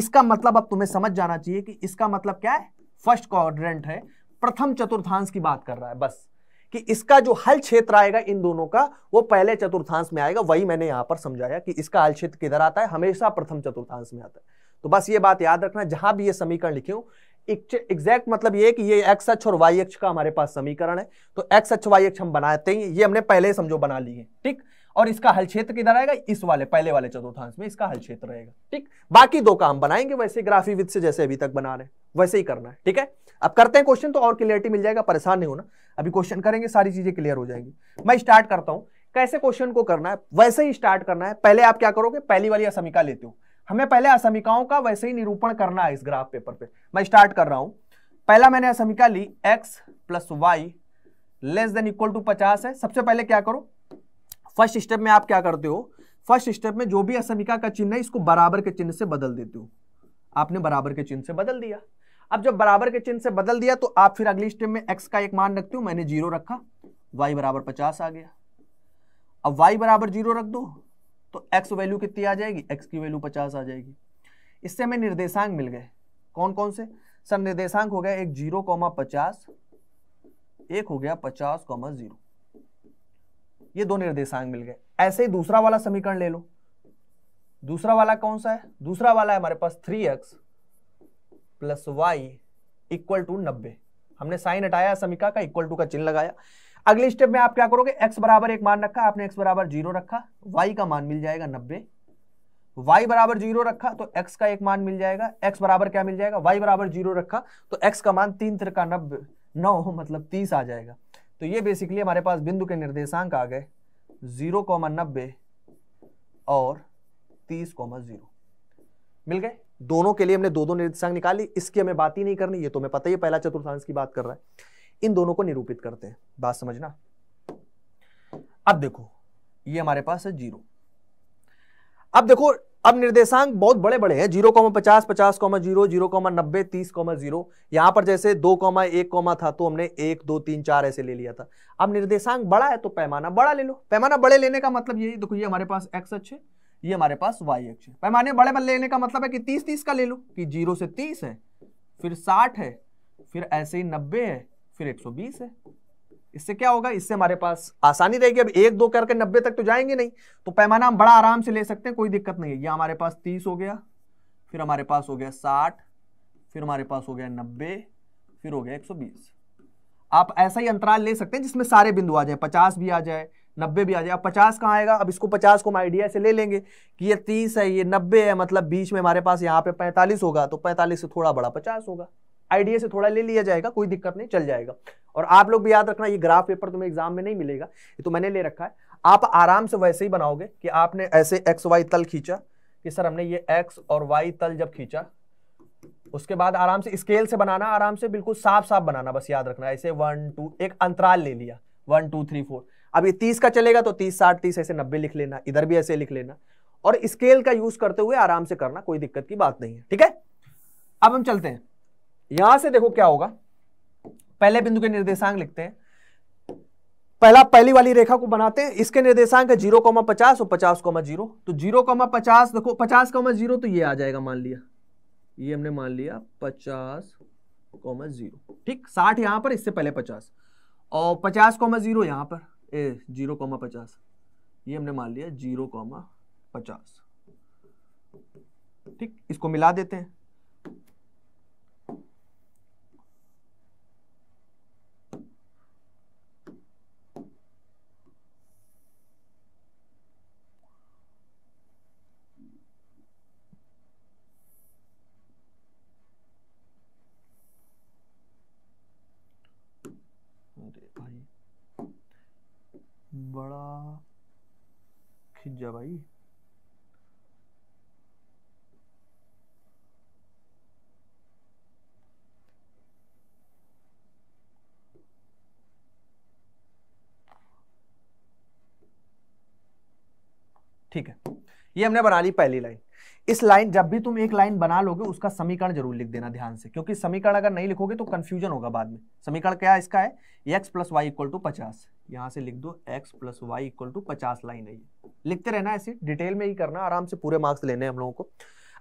इसका मतलब अब तुम्हें समझ जाना चाहिए कि इसका मतलब क्या है फर्स्ट क्वाड्रेंट है प्रथम चतुर्थांश की बात कर रहा है बस कि इसका जो हल क्षेत्र आएगा इन दोनों का वो पहले चतुर्थांश में आएगा वही मैंने यहां पर समझाया कि इसका हल क्षेत्र किधर आता है हमेशा प्रथम चतुर्थांश में आता है तो बस ये बात याद रखना जहां भी ये समीकरण लिखे हो एग्जैक्ट मतलब ये कि ये एक्स अक्ष और वाई अक्ष का हमारे पास समीकरण है तो एक्स अक्ष वाई अक्ष हम बनाते ही ये हमने पहले समझो बना ली है ठीक और इसका हल क्षेत्र किधर आएगा इस वाले पहले वाले चतुर्थांश में इसका हल क्षेत्र रहेगा ठीक बाकी दो काम बनाएंगे वैसे ग्राफी विद से जैसे अभी तक बना रहे वैसे ही करना है ठीक है अब करते हैं क्वेश्चन तो और क्लियरिटी मिल जाएगा परेशान नहीं होना अभी क्वेश्चन करेंगे सारी चीजें क्लियर हो जाएंगी मैं स्टार्ट करता हूं कैसे क्वेश्चन को करना है वैसे ही स्टार्ट करना है पहले आप क्या करोगे पहली वाली असमिका लेते हो हमें पहले असमिकाओं का वैसे ही निरूपण करना है इस ग्राफ पेपर पे मैं स्टार्ट कर रहा हूं पहला मैंने असमिका ली x plus y less than equal to पचास है सबसे पहले क्या करो फर्स्ट स्टेप में आप क्या करते हो फर्स्ट स्टेप में जो भी असमिका का चिन्ह है इसको बराबर के चिन्ह से बदल देते हो आपने बराबर के चिन्ह से बदल दिया अब जब बराबर के चिन्ह से बदल दिया तो आप फिर अगली स्टेप में एक्स का एक मान रखते हो मैंने जीरो रखा वाई बराबर पचास आ गया अब वाई बराबर जीरो रख दो तो एक्स वैल्यू कितनी आ जाएगी एक्स की वैल्यू पचास आ जाएगी इससे हमें निर्देशांक मिल गए कौन कौन से सर निर्देशांक हो गया एक जीरो कॉमा पचास एक हो गया पचास कॉमा जीरो ये दो निर्देशांक मिल गए ऐसे ही दूसरा वाला समीकरण ले लो दूसरा वाला कौन सा है दूसरा वाला है हमारे पास three x plus y equal to नब्बे हमने साइन हटाया समीका का इक्वल टू का चिन्ह लगाया अगले स्टेप में आप क्या करोगे एक्स बराबर एक मान रखा आपने एक्स बराबर जीरो रखा वाई का मान मिल जाएगा नब्बे y बराबर जीरो रखा तो x का एक मान मिल जाएगा x बराबर क्या मिल जाएगा y बराबर जीरो रखा तो x का मान तीन तिरका नब्बे नौ मतलब तीस आ जाएगा तो ये बेसिकली हमारे पास बिंदु के निर्देशांक आ गए जीरो कॉमा नब्बे और तीस कॉमा जीरो मिल गए दोनों के लिए हमने दो दो निर्देशांक निकाली इसकी हमें बात ही नहीं करनी ये तो मैं पता ही पहला चतुर्थांश की बात कर रहा है इन दोनों को निरूपित करते हैं बात समझना अब देखो ये हमारे पास है जीरो अब देखो अब निर्देशांक बहुत बड़े बड़े हैं जीरो कॉमा पचास पचास कॉमा जीरो जीरो कॉमा नब्बे तीस कॉमा जीरो यहां पर जैसे दो कॉमा एक कॉमा था तो हमने एक दो तीन चार ऐसे ले लिया था अब निर्देशांक बड़ा है तो पैमाना बड़ा ले लो पैमाना बड़े लेने का मतलब यही देखो ये हमारे पास एक्स अच्छे ये हमारे पास वाई अक्ष है पैमाने बड़े बड़े लेने का मतलब है कि तीस तीस का ले लो कि जीरो से तीस है फिर साठ है फिर ऐसे ही नब्बे है फिर 120 है इससे क्या होगा इससे हमारे पास आसानी रहेगी अब एक दो करके नब्बे तक तो जाएंगे नहीं तो पैमाना हम बड़ा आराम से ले सकते हैं कोई दिक्कत नहीं है ये हमारे पास तीस हो गया फिर हमारे पास हो गया साठ फिर हमारे पास हो गया नब्बे फिर हो गया एक सौ बीस आप ऐसा ही अंतराल ले सकते हैं जिसमें सारे बिंदु आ जाए पचास भी आ जाए नब्बे भी आ जाए अब पचास कहाँ आएगा अब इसको पचास को हम आइडिया से ले लेंगे कि ये तीस है ये नब्बे है मतलब बीच में हमारे पास यहाँ पे पैंतालीस होगा तो पैंतालीस से थोड़ा बड़ा पचास होगा आइडिया से थोड़ा ले लिया जाएगा कोई दिक्कत नहीं चल जाएगा और आप लोग भी याद रखना ये ग्राफ पेपर तुम्हें एग्जाम में नहीं मिलेगा ये तो मैंने ले रखा है आप आराम से वैसे ही बनाओगे कि आपने ऐसे एक्स वाई तल खींचा कि सर हमने ये एक्स और वाई तल जब खींचा उसके बाद आराम से स्केल से बनाना आराम से बिल्कुल साफ साफ बनाना बस याद रखना ऐसे वन टू एक अंतराल ले लिया वन टू थ्री फोर अब ये तीस का चलेगा तो तीस साठ तीस ऐसे नब्बे लिख लेना इधर भी ऐसे लिख लेना और स्केल का यूज करते हुए आराम से करना कोई दिक्कत की बात नहीं है ठीक है अब हम चलते हैं यहां से देखो क्या होगा पहले बिंदु के निर्देशांक लिखते हैं पहला पहली वाली रेखा को बनाते हैं इसके निर्देशांक है जीरो कॉमा पचास और पचास कॉमा जीरो तो जीरो कॉमा पचास देखो पचास कॉमा जीरो तो ये आ जाएगा मान लिया ये हमने मान लिया पचास कॉमा जीरो ठीक साठ यहां पर इससे पहले पचास और पचास कॉमा जीरो यहां पर ए जीरो कॉमा पचास ये हमने मान लिया जीरो कॉमा पचास ठीक इसको मिला देते हैं बड़ा खिज्जा भाई ठीक है ये हमने बना ली पहली लाइन इस लाइन जब भी तुम एक लाइन बना लोगे उसका समीकरण जरूर लिख देना ध्यान से क्योंकि समीकरण अगर नहीं लिखोगे तो कंफ्यूजन होगा बाद में समीकरण क्या है इसका है x plus y equal to पचास यहां से लिख दो x plus y equal to पचास लाइन है लिखते रहना ऐसे डिटेल में ही करना आराम से पूरे मार्क्स लेने हम लोगों को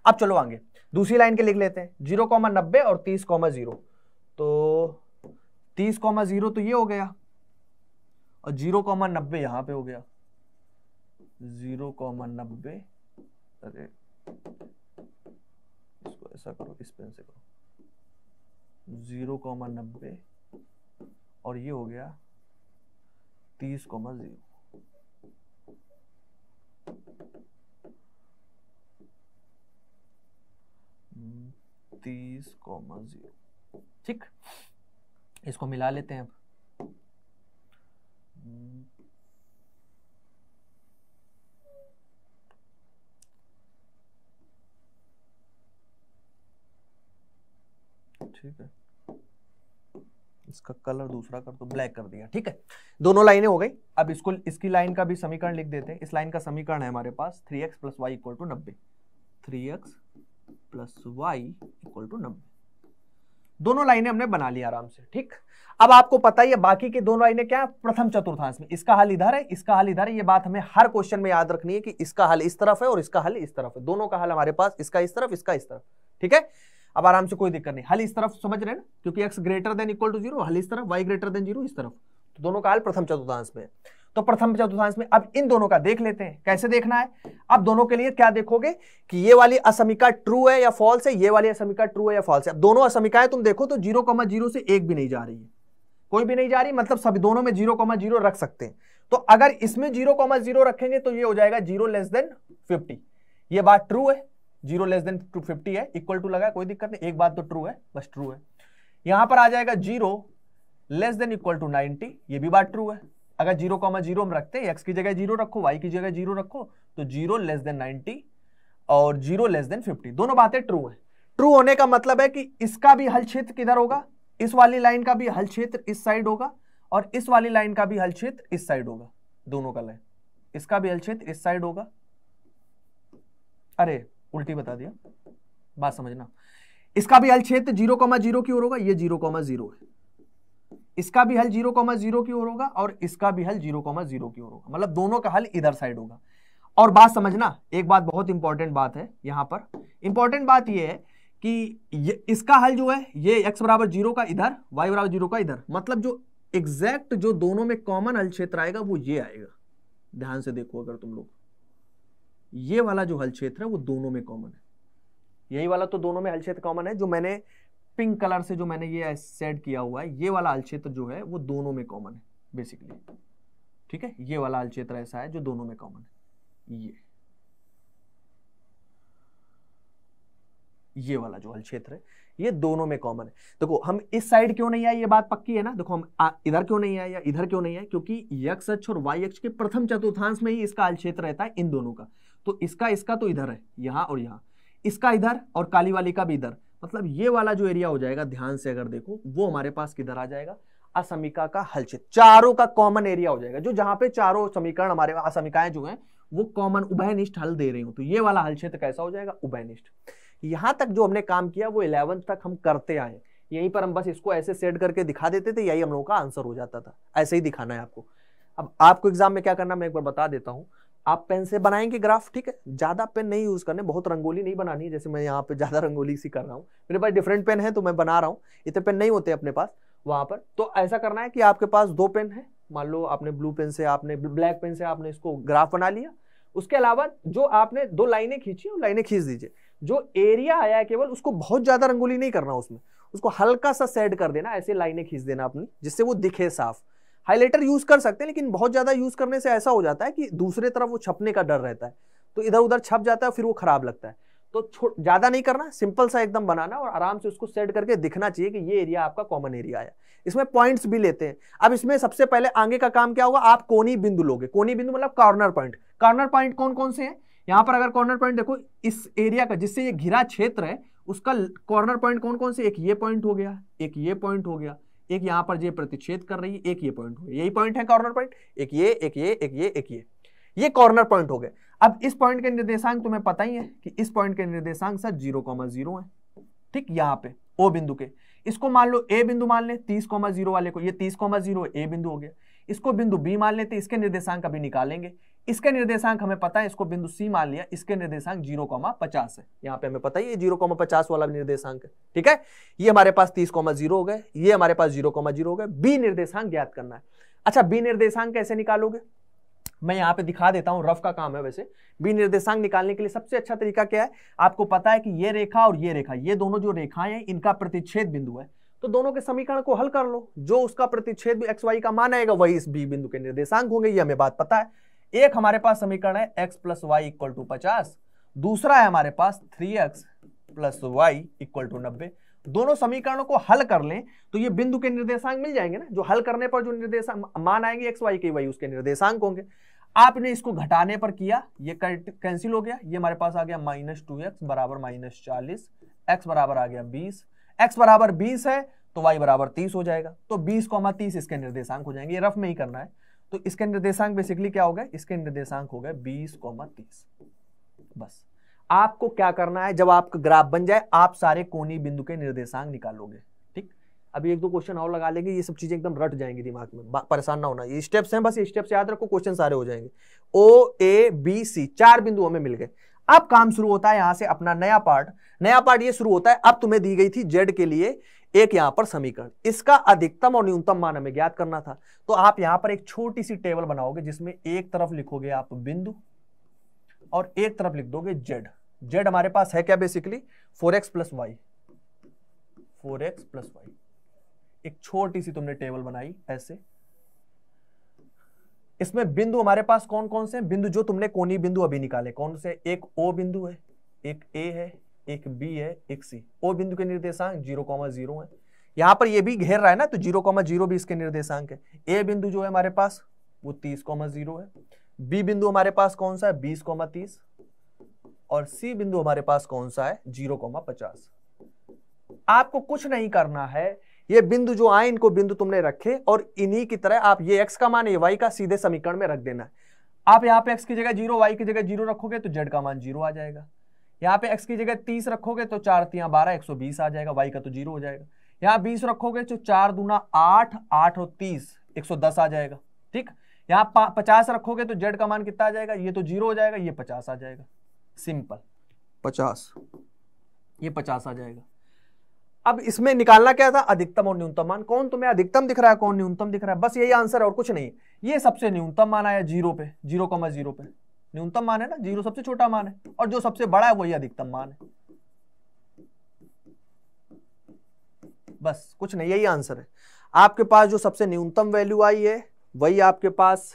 अब चलो आगे दूसरी लाइन के लिख लेते हैं जीरो कॉमा नब्बे और तीस कॉमा जीरो तो तीस कॉमा जीरो तो ये हो गया और जीरो कॉमा नब्बे यहां पर हो गया जीरो कॉमा नब्बे अरे इसको ऐसा करो इस पेन से करो जीरो कॉमा नब्बे और ये हो गया तीस कॉमा जीरो हम्म, तीस कॉमा जीरो ठीक इसको मिला लेते हैं अब हम्म, ठीक है इसका कलर दूसरा कर दो तो ब्लैक कर दिया ठीक है दोनों लाइनें हो गई अब इसको इसकी लाइन का भी समीकरण लिख देते हैं इस लाइन का समीकरण है हमारे पास three x plus y equal to नब्बे three x plus y equal to नब्बे दोनों लाइनें हमने बना लिया आराम से ठीक अब आपको पता ही है बाकी के दोनों लाइनें क्या है प्रथम चतुर्थांश में इसका हल इधर है इसका हल इधर है ये बात हमें हर क्वेश्चन में याद रखनी है कि इसका हल इस तरफ है और इसका हल इस तरफ है दोनों का हल हमारे पास इसका इस तरफ इसका इस तरफ ठीक है अब आराम से कोई दिक्कत नहीं हल इस तरफ समझ रहे क्योंकि x greater than equal to zero हल इस तरफ वाई ग्रेटर देन जीरो इस तरफ तो दोनों का हल प्रथम चतुर्थांश में तो प्रथम चतुर्थांश में अब इन दोनों का देख लेते हैं कैसे देखना है अब दोनों के लिए क्या देखोगे कि ये वाली असमिका ट्रू है या फॉल्स है ये वाली असमिका ट्रू है या फॉल्स है अब दोनों असमिकाएं तुम देखो तो जीरो कॉमा जीरो से एक भी नहीं जा रही है कोई भी नहीं जा रही मतलब सभी दोनों में जीरो कॉमा जीरो रख सकते हैं तो अगर इसमें जीरो कॉमा जीरो रखेंगे तो ये हो जाएगा जीरो लेस देन फिफ्टी ये बात ट्रू है zero less than to fifty है इक्वल टू लगा कोई दिक्कत नहीं एक बात तो ट्रू है बस ट्रू है यहां पर आ जाएगा zero less than equal to ninety ये भी बात ट्रू है अगर जीरो कॉमा जीरो हम रखते हैं एक्स की जगह जीरो रखो वाई की जगह जीरो रखो तो जीरो लेस देन नाइनटी और जीरो लेस देन फिफ्टी दोनों बातें ट्रू है ट्रू होने का मतलब है कि इसका भी हल क्षेत्र किधर होगा इस वाली लाइन का भी हल क्षेत्र इस साइड होगा और इस वाली लाइन का भी हल क्षेत्र इस साइड होगा दोनों का लाइन इसका भी हल क्षेत्र इस साइड होगा अरे उल्टी बता दिया बात समझना इसका भी हल क्षेत्र जीरो कॉमा जीरो की ओर होगा ये जीरो कॉमा जीरो है इसका भी हल जीरो कॉमा जीरो की ओर होगा और इसका भी हल जीरो कॉमा जीरो की ओर होगा मतलब दोनों का हल इधर साइड होगा और बात समझना एक बात बहुत इंपॉर्टेंट बात है यहाँ पर इंपॉर्टेंट बात यह है कि ये, इसका हल जो है ये एक्स बराबर जीरो का इधर वाई बराबर जीरो का इधर मतलब जो एग्जैक्ट जो दोनों में कॉमन हल क्षेत्र आएगा वो ये आएगा ध्यान से देखो अगर तुम लोग ये वाला जो हल क्षेत्र है वो दोनों में कॉमन है यही वाला तो दोनों में हल क्षेत्र कॉमन है जो मैंने पिंक कलर से जो मैंने ये सेट किया हुआ है ये वाला हल क्षेत्र जो है वो दोनों में कॉमन है बेसिकली ठीक है ये वाला हल क्षेत्र ऐसा है जो दोनों में कॉमन है ये ये वाला जो हल क्षेत्र है ये दोनों में कॉमन है देखो हम इस साइड क्यों नहीं आए ये बात पक्की है ना देखो हम इधर क्यों नहीं आए या इधर क्यों नहीं आए क्योंकि यक्ष अक्ष और वाई अक्ष के प्रथम चतुर्थांश में ही इसका हल क्षेत्र रहता है इन दोनों का तो इसका इसका तो इधर है यहाँ और यहाँ इसका इधर और काली वाली का भी इधर मतलब ये वाला जो एरिया हो जाएगा ध्यान से अगर देखो वो हमारे पास किधर आ जाएगा असमिका का हल क्षेत्र चारों का कॉमन एरिया हो जाएगा जो जहां पे चारों समीकरण हमारे असमिकाएं जो हैं वो कॉमन उभयनिष्ठ हल दे रही हूं तो ये वाला हल क्षेत्र कैसा हो जाएगा उभयनिष्ठ यहां तक जो हमने काम किया वो इलेवंथ तक हम करते आए यहीं पर हम बस इसको ऐसे सेट करके दिखा देते थे यही हम लोगों का आंसर हो जाता था ऐसे ही दिखाना है आपको अब आपको एग्जाम में क्या करना मैं एक बार बता देता हूँ आप पेन से बनाएंगे ग्राफ ठीक है ज़्यादा पेन नहीं यूज़ करने बहुत रंगोली नहीं बनानी है जैसे मैं यहाँ पे ज़्यादा रंगोली सी कर रहा हूँ मेरे पास डिफरेंट पेन है तो मैं बना रहा हूँ इतने पेन नहीं होते अपने पास वहां पर तो ऐसा करना है कि आपके पास दो पेन है मान लो आपने ब्लू पेन से आपने ब्लैक पेन से आपने इसको ग्राफ बना लिया उसके अलावा जो आपने दो लाइनें खींची वो लाइनें खींच दीजिए जो एरिया आया है केवल उसको बहुत ज़्यादा रंगोली नहीं करना उसमें उसको हल्का सा सेड कर देना ऐसे लाइनें खींच देना अपनी जिससे वो दिखे साफ़ हाईलाइटर यूज कर सकते हैं लेकिन बहुत ज्यादा यूज करने से ऐसा हो जाता है कि दूसरे तरफ वो छपने का डर रहता है तो इधर उधर छप जाता है फिर वो खराब लगता है तो ज़्यादा नहीं करना सिंपल सा एकदम बनाना और आराम से उसको सेट करके दिखना चाहिए कि ये एरिया आपका कॉमन एरिया है इसमें पॉइंट्स भी लेते हैं अब इसमें सबसे पहले आगे का काम क्या होगा आप कोनी बिंदु लोगे कोनी बिंदु मतलब कॉर्नर पॉइंट कॉर्नर पॉइंट कौन कौन से है यहाँ पर अगर कॉर्नर पॉइंट देखो इस एरिया का जिससे ये घिरा क्षेत्र है उसका कॉर्नर पॉइंट कौन कौन से एक ये पॉइंट हो गया एक ये पॉइंट हो गया एक यहां पर प्रतिच्छेद कर रही है एक ये पॉइंट हो गया यही पॉइंट है कॉर्नर पॉइंट एक ये एक ये एक ये एक ये ये कॉर्नर पॉइंट हो गए अब इस पॉइंट के निर्देशांक तुम्हें पता ही है कि इस पॉइंट के निर्देशांक सर जीरो कॉमा जीरो है ठीक यहाँ पे ओ बिंदु के इसको मान लो ए बिंदु मान ले तीस कॉमा जीरो वाले को ये तीस कॉमा जीरो ए बिंदु हो गया इसको बिंदु बी मान लेते इसके निर्देशांक अभी निकालेंगे इसके निर्देशांक हमें पता है इसको बिंदु सी मान लिया इसके निर्देशांक जीरो कॉमा पचास है यहाँ पे हमें पता है ये जीरो कॉमा पचास वाला निर्देशांक है ठीक है ये हमारे पास तीस कॉमा जीरो हो गए ये हमारे पास जीरो कॉमा जीरो हो गए बी निर्देशांक ज्ञात करना है अच्छा बी निर्देशांक कैसे निकालोगे मैं यहाँ पे दिखा देता हूँ रफ का काम है वैसे बी निर्देशांक निकालने के लिए सबसे अच्छा तरीका क्या है आपको पता है कि ये रेखा और ये रेखा ये दोनों जो रेखाएं हैं इनका प्रतिच्छेद बिंदु है तो दोनों के समीकरण को हल कर लो जो उसका प्रतिच्छेद एक्स वाई का मान आएगा वही इस बी बिंदु के निर्देशांक होंगे ये हमें बात पता है एक हमारे पास समीकरण है x plus y equal to पचास दूसरा है हमारे पास three x plus y equal to नब्बे दोनों समीकरणों को हल कर लें तो ये बिंदु के निर्देशांक मिल जाएंगे ना जो हल करने पर जो निर्देशांक मान आएंगे एक्स वाई के वाई उसके निर्देशांक होंगे आपने इसको घटाने पर किया ये कैंसिल हो गया ये हमारे पास आ गया माइनस टू एक्स बराबर माइनस चालीस एक्स बराबर आ गया बीस एक्स बराबर बीस है तो वाई बराबर तीस हो जाएगा तो बीस को हमारा तीस इसके निर्देशांक हो जाएंगे ये रफ में ही करना है तो इसके निर्देशांक बेसिकली क्या हो गए इसके निर्देशांक हो गए बीस कॉमा तीस बस आपको क्या करना है जब आपका ग्राफ बन जाए आप सारे कोनी बिंदु के निर्देशांक निकालोगे ठीक अभी एक दो क्वेश्चन और लगा लेंगे ये सब चीजें एकदम रट जाएंगी दिमाग में परेशान ना होना ये स्टेप्स हैं बस ये स्टेप्स याद रखो क्वेश्चन सारे हो जाएंगे ओ ए बी सी चार बिंदु हमें मिल गए अब काम शुरू होता है यहां से अपना नया पार्ट नया पार्ट ये शुरू होता है अब तुम्हें दी गई थी जेड के लिए एक यहां पर समीकरण इसका अधिकतम और न्यूनतम मान हमें ज्ञात करना था तो आप यहां पर एक छोटी सी टेबल बनाओगे जिसमें एक तरफ लिखोगे आप बिंदु और एक तरफ लिख दोगे जेड जेड हमारे पास है क्या basically four x plus y four x plus y एक छोटी सी तुमने टेबल बनाई ऐसे इसमें बिंदु हमारे पास कौन कौन से बिंदु जो तुमने कोनी बिंदु अभी निकाले कौन से एक ओ बिंदु है एक ए है एक बी है एक सी ओ बिंदु के निर्देशांक जीरो कॉमा जीरो है यहाँ पर ये भी घेर रहा है ना तो जीरो कॉमा जीरो भी इसके निर्देशांक है ए बिंदु जो है हमारे पास वो तीस कॉमा जीरो है बी बिंदु हमारे पास कौन सा है बीस कॉमा तीस और सी बिंदु हमारे पास कौन सा है जीरो कॉमा पचास आपको कुछ नहीं करना है ये बिंदु जो आए इनको बिंदु तुमने रखे और इन्हीं की तरह आप ये एक्स का मान ये वाई का सीधे समीकरण में रख देना है आप यहाँ पे एक्स की जगह जीरो वाई की जगह जीरो रखोगे तो जेड का मान जीरो आ जाएगा यहाँ पे एक्स की जगह तीस रखोगे तो चार तीन बारह एक सौ बीस आ जाएगा वाई का तो जीरो हो जाएगा यहाँ बीस रखोगे तो चार दूना आठ आठ और तीस एक सौ दस आ जाएगा ठीक यहाँ पचास रखोगे तो जेड का मान कितना आ जाएगा ये तो जीरो हो जाएगा ये पचास आ जाएगा सिंपल पचास ये पचास आ जाएगा अब इसमें निकालना क्या था अधिकतम और न्यूनतम मान कौन तुम्हें अधिकतम दिख रहा है कौन न्यूनतम दिख रहा है बस यही आंसर है और कुछ नहीं ये सबसे न्यूनतम मान आया जीरो पे जीरो कॉमा जीरो पे न्यूनतम मान है ना जीरो सबसे छोटा मान है और जो सबसे बड़ा है वही अधिकतम मान है बस कुछ नहीं यही आंसर है आपके पास जो सबसे न्यूनतम वैल्यू आई है वही आपके पास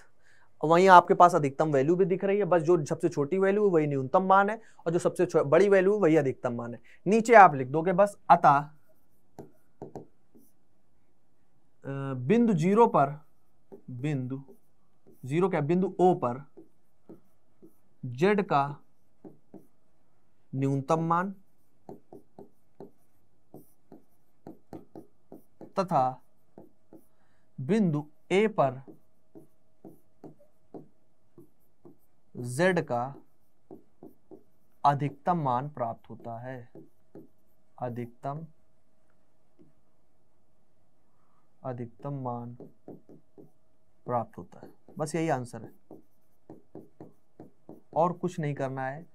वही आपके पास अधिकतम वैल्यू भी दिख रही है बस जो सबसे छोटी वैल्यू वही न्यूनतम मान है और जो सबसे बड़ी वैल्यू वही अधिकतम मान है नीचे आप लिख दोगे बस अतः बिंदु जीरो पर बिंदु जीरो क्या बिंदु ओ पर जेड का न्यूनतम मान तथा बिंदु ए पर जेड का अधिकतम मान प्राप्त होता है अधिकतम अधिकतम मान प्राप्त होता है बस यही आंसर है और कुछ नहीं करना है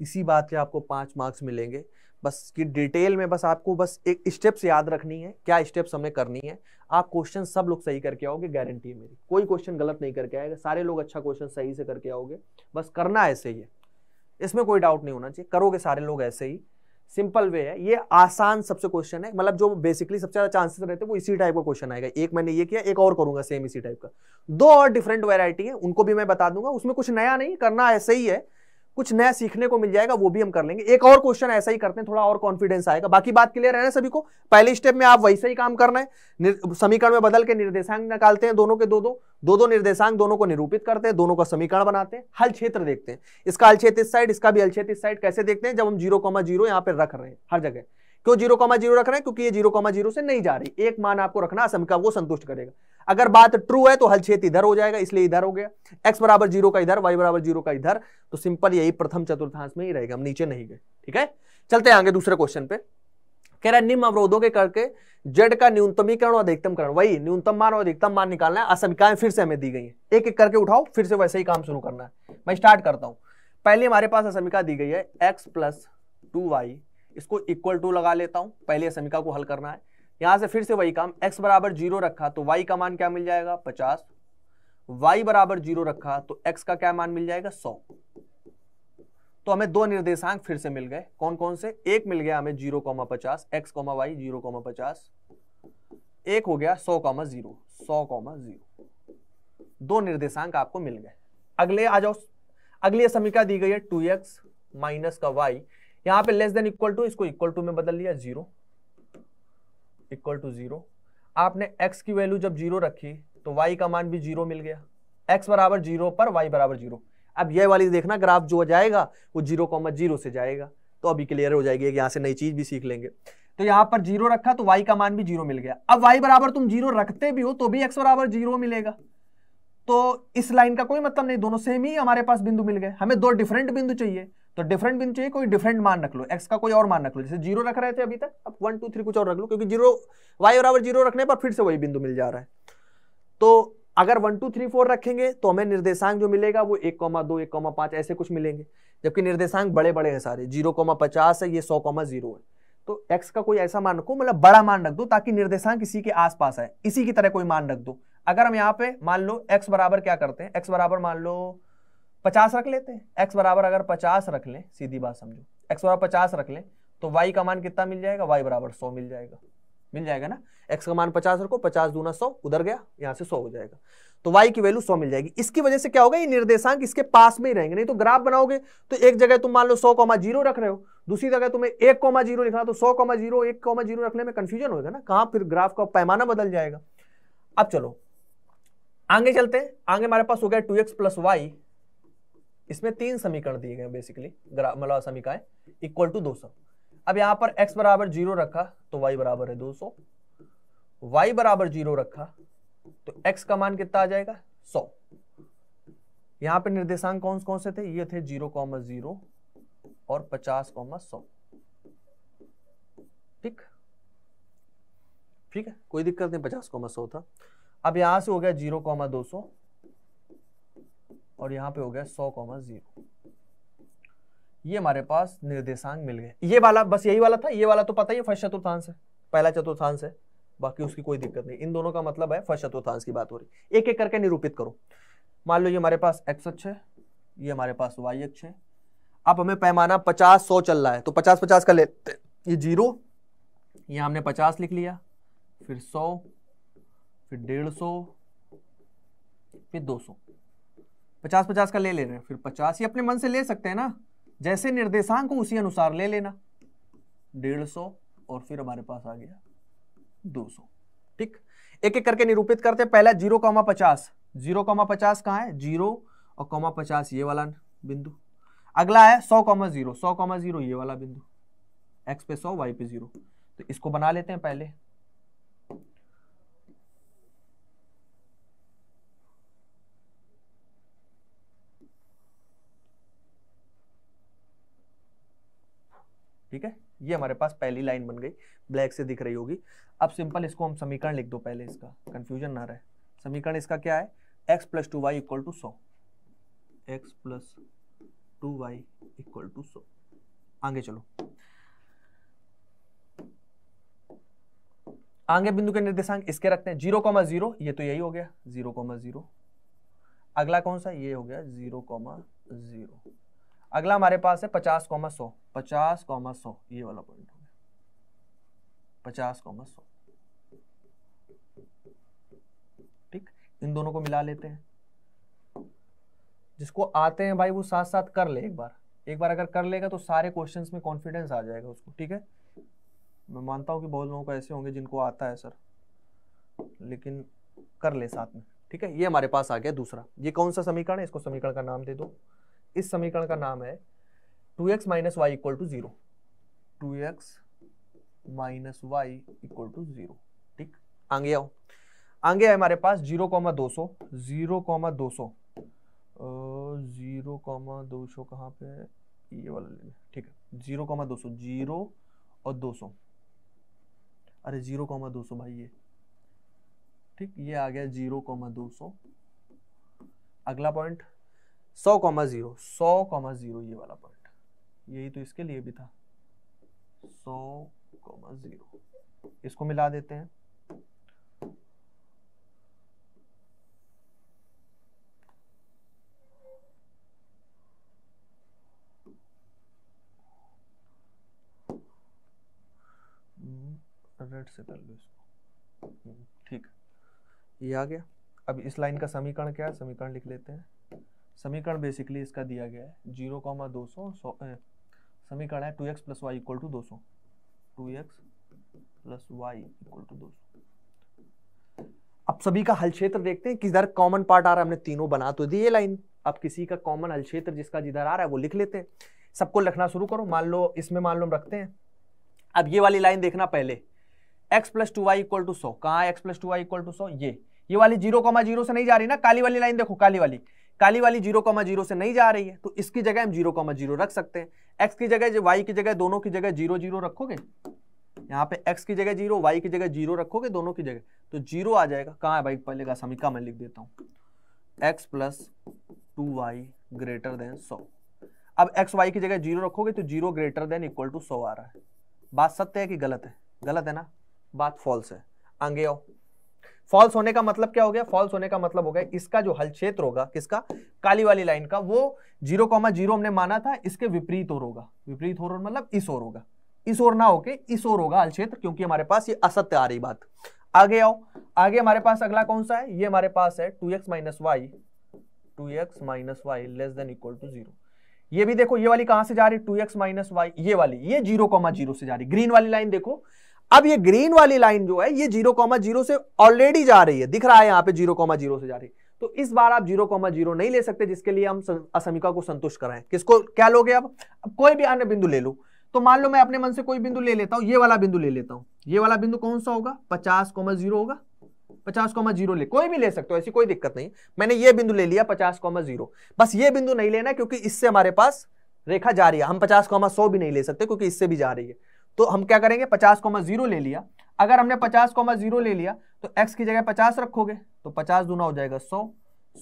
इसी बात के आपको पाँच मार्क्स मिलेंगे बस की डिटेल में बस आपको बस एक स्टेप्स याद रखनी है क्या स्टेप्स हमें करनी है आप क्वेश्चन सब लोग सही करके आओगे गारंटी है मेरी कोई क्वेश्चन गलत नहीं करके आएगा सारे लोग अच्छा क्वेश्चन सही से करके आओगे बस करना ऐसे ही है इसमें कोई डाउट नहीं होना चाहिए करोगे सारे लोग ऐसे ही सिंपल वे है ये आसान सबसे क्वेश्चन है मतलब जो बेसिकली सबसे ज्यादा चांसेस रहते हैं वो इसी टाइप का क्वेश्चन आएगा एक मैंने ये किया एक और करूंगा सेम इसी टाइप का दो और डिफरेंट वेराइटी है उनको भी मैं बता दूंगा उसमें कुछ नया नहीं करना ऐसे ही है कुछ नया सीखने को मिल जाएगा वो भी हम कर लेंगे एक और क्वेश्चन ऐसा ही करते हैं थोड़ा और कॉन्फिडेंस आएगा बाकी बात क्लियर है ना सभी को पहले स्टेप में आप वैसे ही काम करना है समीकरण में बदल के निर्देशांक निकालते हैं दोनों के दो दो दो दो निर्देशांक दोनों को निरूपित करते हैं दोनों का समीकरण बनाते हैं हल क्षेत्र देखते हैं इसका हल इस साइड इसका भी हल इस साइड कैसे देखते हैं जब हम जीरो कॉमा जीरो यहाँ पे रख रहे हैं हर जगह क्यों जीरो कॉमा जीरो रख रहे हैं क्योंकि ये जीरो कॉमा जीरो से नहीं जा रही एक मान आपको रखना असम का वो संतुष्ट करेगा अगर बात ट्रू है तो हल छेद इधर हो जाएगा इसलिए इधर हो गया एक्स बराबर जीरो का इधर वाई बराबर जीरो का इधर तो सिंपल यही प्रथम चतुर्थांश में ही रहेगा हम नीचे नहीं गए ठीक है चलते आगे दूसरे क्वेश्चन पे कह रहा है निम्न अवरोधों के करके जेड का न्यूनतमीकरण और अधिकतमकरण वही न्यूनतम मान और अधिकतम मान निकालना है असमिकाएं फिर से हमें दी गई है एक एक करके उठाओ फिर से वैसे ही काम शुरू करना है मैं स्टार्ट करता हूं पहले हमारे पास असमिका दी गई है एक्स प्लस टू वाई इसको इक्वल टू लगा लेता हूँ पहले समीका को हल करना है यहाँ से फिर से वही काम x बराबर जीरो रखा तो y का मान क्या मिल जाएगा पचास y बराबर जीरो रखा तो x का क्या मान मिल जाएगा सौ तो हमें दो निर्देशांक फिर से मिल गए कौन कौन से एक मिल गया हमें जीरो कॉमा पचास x comma y zero comma पचास एक हो गया सौ कॉमा जीरो सौ कॉमा जीरो दो निर्देशांक आपको मिल गए अगले आ जाओ अगली समीका दी गई है टू एक्स माइनस का वाई यहां पे लेस देन इक्वल टू इसको इक्वल टू में बदल लिया जीरो इक्वल टू जीरो आपने x की वैल्यू जब जीरो रखी तो y का मान भी जीरो मिल गया x बराबर जीरो पर y बराबर जीरो अब ये वाली देखना ग्राफ जो जाएगा वो जीरो कॉमा जीरो से जाएगा तो अभी क्लियर हो जाएगी यहां से नई चीज भी सीख लेंगे तो यहां पर जीरो रखा तो वाई का मान भी जीरो मिल गया अब वाई बराबर तुम जीरो रखते भी हो तो भी एक्स बराबर जीरो मिलेगा तो इस लाइन का कोई मतलब नहीं दोनों सेम ही हमारे पास बिंदु मिल गए हमें दो डिफरेंट बिंदु चाहिए तो डिफरेंट बिन चाहिए कोई डिफरेंट मान रख लो एक्स का कोई और मान रख लो जैसे जीरो रख रहे थे अभी तक अब वन टू थ्री कुछ और रख लो क्योंकि जीरो वाई बराबर जीरो रखने पर फिर से वही बिंदु मिल जा रहा है तो अगर वन टू थ्री फोर रखेंगे तो हमें निर्देशांक जो मिलेगा वो एक कॉमा दो एक कॉमा पांच ऐसे कुछ मिलेंगे जबकि निर्देशांक बड़े बड़े हैं सारे जीरो कॉमा पचास है ये सौ कॉमा जीरो है तो एक्स का कोई ऐसा मान रखो मतलब बड़ा मान रख दो ताकि निर्देशांक इसी के आसपास आए इसी की तरह कोई मान रख दो अगर हम यहाँ पे मान लो एक्स बराबर क्या करते हैं एक्स बराबर मान लो पचास रख लेते हैं एक्स बराबर अगर पचास रख लें सीधी बात समझो एक्स बराबर पचास रख लें तो वाई का मान कितना मिल जाएगा वाई बराबर सौ मिल जाएगा मिल जाएगा ना एक्स का मान पचास रखो पचास दूना सौ उधर गया यहाँ से सौ हो जाएगा तो वाई की वैल्यू सौ मिल जाएगी इसकी वजह से क्या होगा ये निर्देशांक इसके पास में ही रहेंगे नहीं तो ग्राफ बनाओगे तो एक जगह तुम मान लो सौ कॉमा जीरो रख रहे हो दूसरी जगह तुम्हें एक कॉमा जीरो लिखना तो सौ कॉमा जीरो एक कॉमा जीरो रखने में कंफ्यूजन होगा ना कहाँ फिर ग्राफ का पैमाना बदल जाएगा अब चलो आगे चलते हैं आगे हमारे पास हो गया टू एक्स प्लस वाई इसमें तीन समीकरण दिए गए बेसिकली मतलब समीकाय इक्वल टू 200 अब यहां पर x बराबर जीरो रखा तो y बराबर है 200 वाई बराबर जीरो रखा तो x का मान कितना आ जाएगा 100 यहां पे निर्देशांक कौन कौन से थे ये थे जीरो कॉमा जीरो और पचास कॉमा सौ ठीक ठीक है कोई दिक्कत नहीं पचास कॉमा सौ था अब यहां से हो गया जीरो कॉमा दो सौ और यहाँ पे हो गया सौ कॉमा जीरो ये हमारे पास निर्देशांक मिल गए ये वाला बस यही वाला था ये वाला तो पता ही फर्स्ट चतुर्थांश है पहला चतुर्थांश है बाकी उसकी कोई दिक्कत नहीं इन दोनों का मतलब है फर्स्ट चतुर्थांश की बात हो रही एक एक करके निरूपित करो मान लो ये हमारे पास एक्स अक्ष है ये हमारे पास वाई अक्ष है अब हमें पैमाना पचास सौ चल रहा है तो पचास पचास का लेते ये जीरो ये हमने पचास लिख लिया फिर सौ फिर डेढ़ सौ फिर दो सौ पचास पचास का ले ले रहे हैं फिर पचास ही अपने मन से ले सकते हैं ना जैसे निर्देशांक उसी अनुसार ले लेना डेढ़ सौ और फिर हमारे पास आ गया दो सौ ठीक एक एक करके निरूपित करते हैं पहला जीरो कॉमा पचास जीरो कॉमा पचास कहाँ है जीरो और कॉमा पचास ये वाला बिंदु अगला है सौ कॉमा जीरो सौ कॉमा जीरो ये वाला बिंदु एक्स पे सौ वाई पे जीरो तो इसको बना लेते हैं पहले ठीक है ये हमारे पास पहली लाइन बन गई ब्लैक से दिख रही होगी अब सिंपल इसको हम समीकरण लिख दो पहले इसका कंफ्यूजन ना रहे समीकरण इसका क्या है x plus two y equal to सौ x plus two y equal to सौ आगे चलो आगे बिंदु के निर्देशांक इसके रखते हैं जीरो कॉमा जीरो ये तो यही हो गया जीरो कॉमा जीरो अगला कौन सा ये हो गया जीरो कॉमा जीरो अगला हमारे पास है पचास कॉमस सौ पचास कॉमस सौ ये वाला पॉइंट हो पचास कॉमस सौ ठीक इन दोनों को मिला लेते हैं जिसको आते हैं भाई वो साथ साथ कर ले एक बार एक बार अगर कर लेगा तो सारे क्वेश्चंस में कॉन्फिडेंस आ जाएगा उसको ठीक है मैं मानता हूँ कि बहुत लोगों को ऐसे होंगे जिनको आता है सर लेकिन कर ले साथ में ठीक है ये हमारे पास आ गया दूसरा ये कौन सा समीकरण है इसको समीकरण का नाम दे दो इस समीकरण का नाम है two x minus y equal to zero two x minus y equal to zero ठीक आगे आओ आगे है हमारे पास जीरो कॉमा दो सौ जीरो कॉमा दो सौ जीरो कॉमा दो सौ कहाँ पे ये वाला ले ठीक है जीरो कॉमा दो सौ जीरो और दो सौ अरे जीरो कॉमा दो सौ भाई ये ठीक ये आ गया जीरो कॉमा दो सौ अगला पॉइंट सौ कॉमा जीरो सौ कॉमा जीरो ये वाला पॉइंट यही तो इसके लिए भी था सौ कॉमा जीरो इसको मिला देते हैं रेड हम्म, से कर लो इसको हम्म, ठीक ये आ गया अब इस लाइन का समीकरण क्या है समीकरण लिख लेते हैं समीकरण बेसिकली इसका दिया गया है जीरो कॉमा दो सौ समीकरण है two x plus y equal to दो सौ two x plus y equal to दो सौ अब सभी का हल क्षेत्र देखते हैं किधर कॉमन पार्ट आ रहा है हमने तीनों बना तो दिए लाइन अब किसी का कॉमन हल क्षेत्र जिसका जिधर आ रहा है वो लिख लेते हैं सबको लिखना शुरू करो मान लो इसमें मान लो हम रखते हैं अब ये वाली लाइन देखना पहले x plus two y equal to सौ कहाँ x plus two y equal to सौ ये ये वाली जीरो कॉमा जीरो से नहीं जा रही ना काली वाली लाइन देखो काली वाली काली वाली जीरो कॉमा जीरो से नहीं जा रही है तो इसकी जगह हम जीरो कॉमा जीरो रख सकते हैं एक्स की जगह वाई की जगह दोनों की जगह जीरो जीरो रखोगे यहाँ पे एक्स की जगह जीरो वाई की जगह जीरो रखोगे दोनों की जगह तो जीरो आ जाएगा कहाँ है भाई पहले का समीका मैं लिख देता हूँ x plus two y greater than सौ अब एक्स वाई की जगह जीरो रखोगे तो zero greater than equal to सौ आ रहा है बात सत्य है कि गलत है गलत है ना बात फॉल्स है आगे आओ फॉल्स होने का मतलब क्या हो गया फॉल्स होने का मतलब हो गया इसका जो हल क्षेत्र होगा किसका काली वाली लाइन का वो जीरो कॉमा जीरो हमने माना था इसके विपरीत और होगा विपरीत और मतलब इस और होगा इस और ना होके इस और होगा हल क्षेत्र क्योंकि हमारे पास ये असत्य आ रही बात आगे आओ आगे हमारे पास अगला कौन सा है ये हमारे पास है two x minus y two x minus y less than equal to zero ये भी देखो ये वाली कहां से जा रही टू एक्स माइनस वाई ये वाली ये जीरो कॉमा जीरो से जा रही ग्रीन वाली लाइन देखो अब ये ग्रीन वाली लाइन जो है ये जीरो कॉमा जीरो से ऑलरेडी जा रही है दिख रहा है यहां पे जीरो कॉमा जीरो से जा रही है तो इस बार आप जीरो कॉमा जीरो नहीं ले सकते जिसके लिए हम असमिका को संतुष्ट कराएं किसको क्या लोगे अब अब कोई भी अन्य बिंदु ले लो तो मान लो मैं अपने मन से कोई बिंदु ले लेता हूं ये वाला बिंदु ले लेता हूं ये वाला बिंदु कौन सा होगा पचास कॉमा जीरो होगा पचास कॉमा जीरो ले कोई भी ले सकते हो ऐसी कोई दिक्कत नहीं मैंने ये बिंदु ले लिया पचास कॉमा जीरो बस ये बिंदु नहीं लेना क्योंकि इससे हमारे पास रेखा जा रही है हम पचास कॉमा सौ भी नहीं ले सकते क्योंकि इससे भी जा रही है तो हम क्या करेंगे पचास कोमा जीरो ले लिया अगर हमने पचास कोमा जीरो ले लिया तो एक्स की जगह पचास रखोगे तो पचास दूना हो जाएगा सौ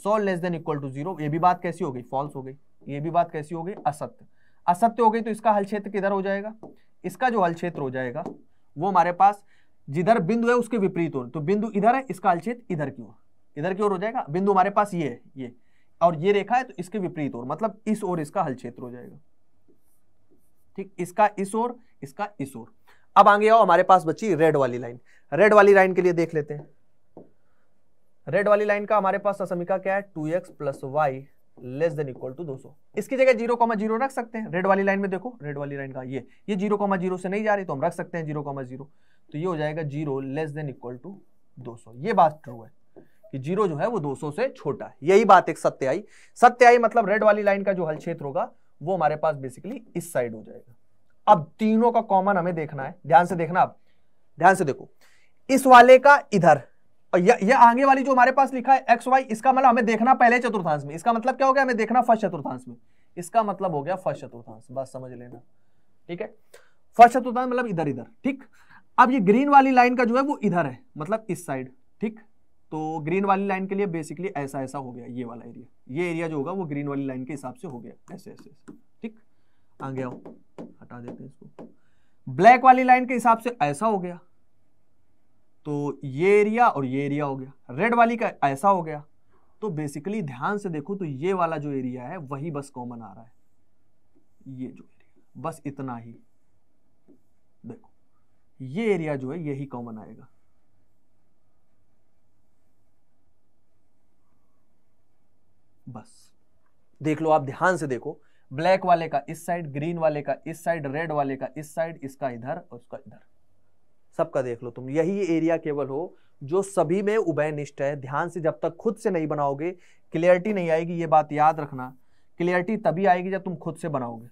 सौ less than equal to zero भी बात कैसी हो गई फॉल्स हो गई ये भी बात कैसी हो गई असत्य असत्य हो गई तो इसका हल क्षेत्र किधर हो जाएगा इसका जो हल क्षेत्र हो जाएगा वो हमारे पास जिधर बिंदु है उसके विपरीत हो तो बिंदु इधर है इसका हल क्षेत्र इधर की ओर इधर की ओर हो जाएगा बिंदु हमारे पास ये है ये और ये रेखा है तो इसके विपरीत ओर मतलब इस ओर इसका हल क्षेत्र हो जाएगा ठीक इसका इस ओर इसका इस ओर अब आगे आओ हमारे पास बची रेड वाली लाइन रेड वाली लाइन के लिए देख लेते हैं रेड वाली लाइन का हमारे पास असमिका क्या है two x plus y less than equal to 200 इसकी जगह जीरो कॉमा जीरो रख सकते हैं रेड वाली लाइन में देखो रेड वाली लाइन का ये ये जीरो कॉमा जीरो से नहीं जा रही तो हम रख सकते हैं जीरो कॉमा जीरो तो ये हो जाएगा zero less than equal to 200 ये बात ट्रू है कि जीरो जो है वो 200 से छोटा है यही बात एक सत्य आई सत्य आई मतलब रेड वाली लाइन का जो हल क्षेत्र होगा वो हमारे पास बेसिकली इस साइड हो जाएगा अब तीनों का कॉमन हमें देखना है ध्यान से देखना आप ध्यान से देखो इस वाले का इधर और ये ये आगे वाली जो हमारे पास लिखा है एक्स वाई इसका मतलब हमें देखना पहले चतुर्थांश में इसका मतलब क्या हो गया हमें देखना फर्स्ट चतुर्थांश में इसका मतलब हो गया फर्स्ट चतुर्थांश बस समझ लेना ठीक है फर्स्ट चतुर्थांश मतलब इधर इधर ठीक अब ये ग्रीन वाली लाइन का जो है वो इधर है मतलब इस साइड ठीक तो ग्रीन वाली लाइन के लिए बेसिकली ऐसा ऐसा हो गया ये वाला एरिया ये एरिया जो होगा वो ग्रीन वाली लाइन के हिसाब से हो गया ऐसे ऐसे ठीक आगे आओ हटा देते हैं इसको ब्लैक वाली लाइन के हिसाब से ऐसा हो गया तो ये एरिया और ये एरिया हो गया रेड वाली का ऐसा हो गया तो बेसिकली ध्यान से देखो तो ये वाला जो एरिया है वही बस कॉमन आ रहा है ये जो एरिया बस इतना ही देखो ये एरिया जो है यही कॉमन आएगा बस देख लो आप ध्यान से देखो ब्लैक वाले का इस साइड ग्रीन वाले का इस साइड रेड वाले का इस साइड इसका इधर और उसका इधर सबका देख लो तुम यही एरिया केवल हो जो सभी में उभयनिष्ठ है ध्यान से जब तक खुद से नहीं बनाओगे क्लियरिटी नहीं आएगी ये बात याद रखना क्लियरिटी तभी आएगी जब तुम खुद से बनाओगे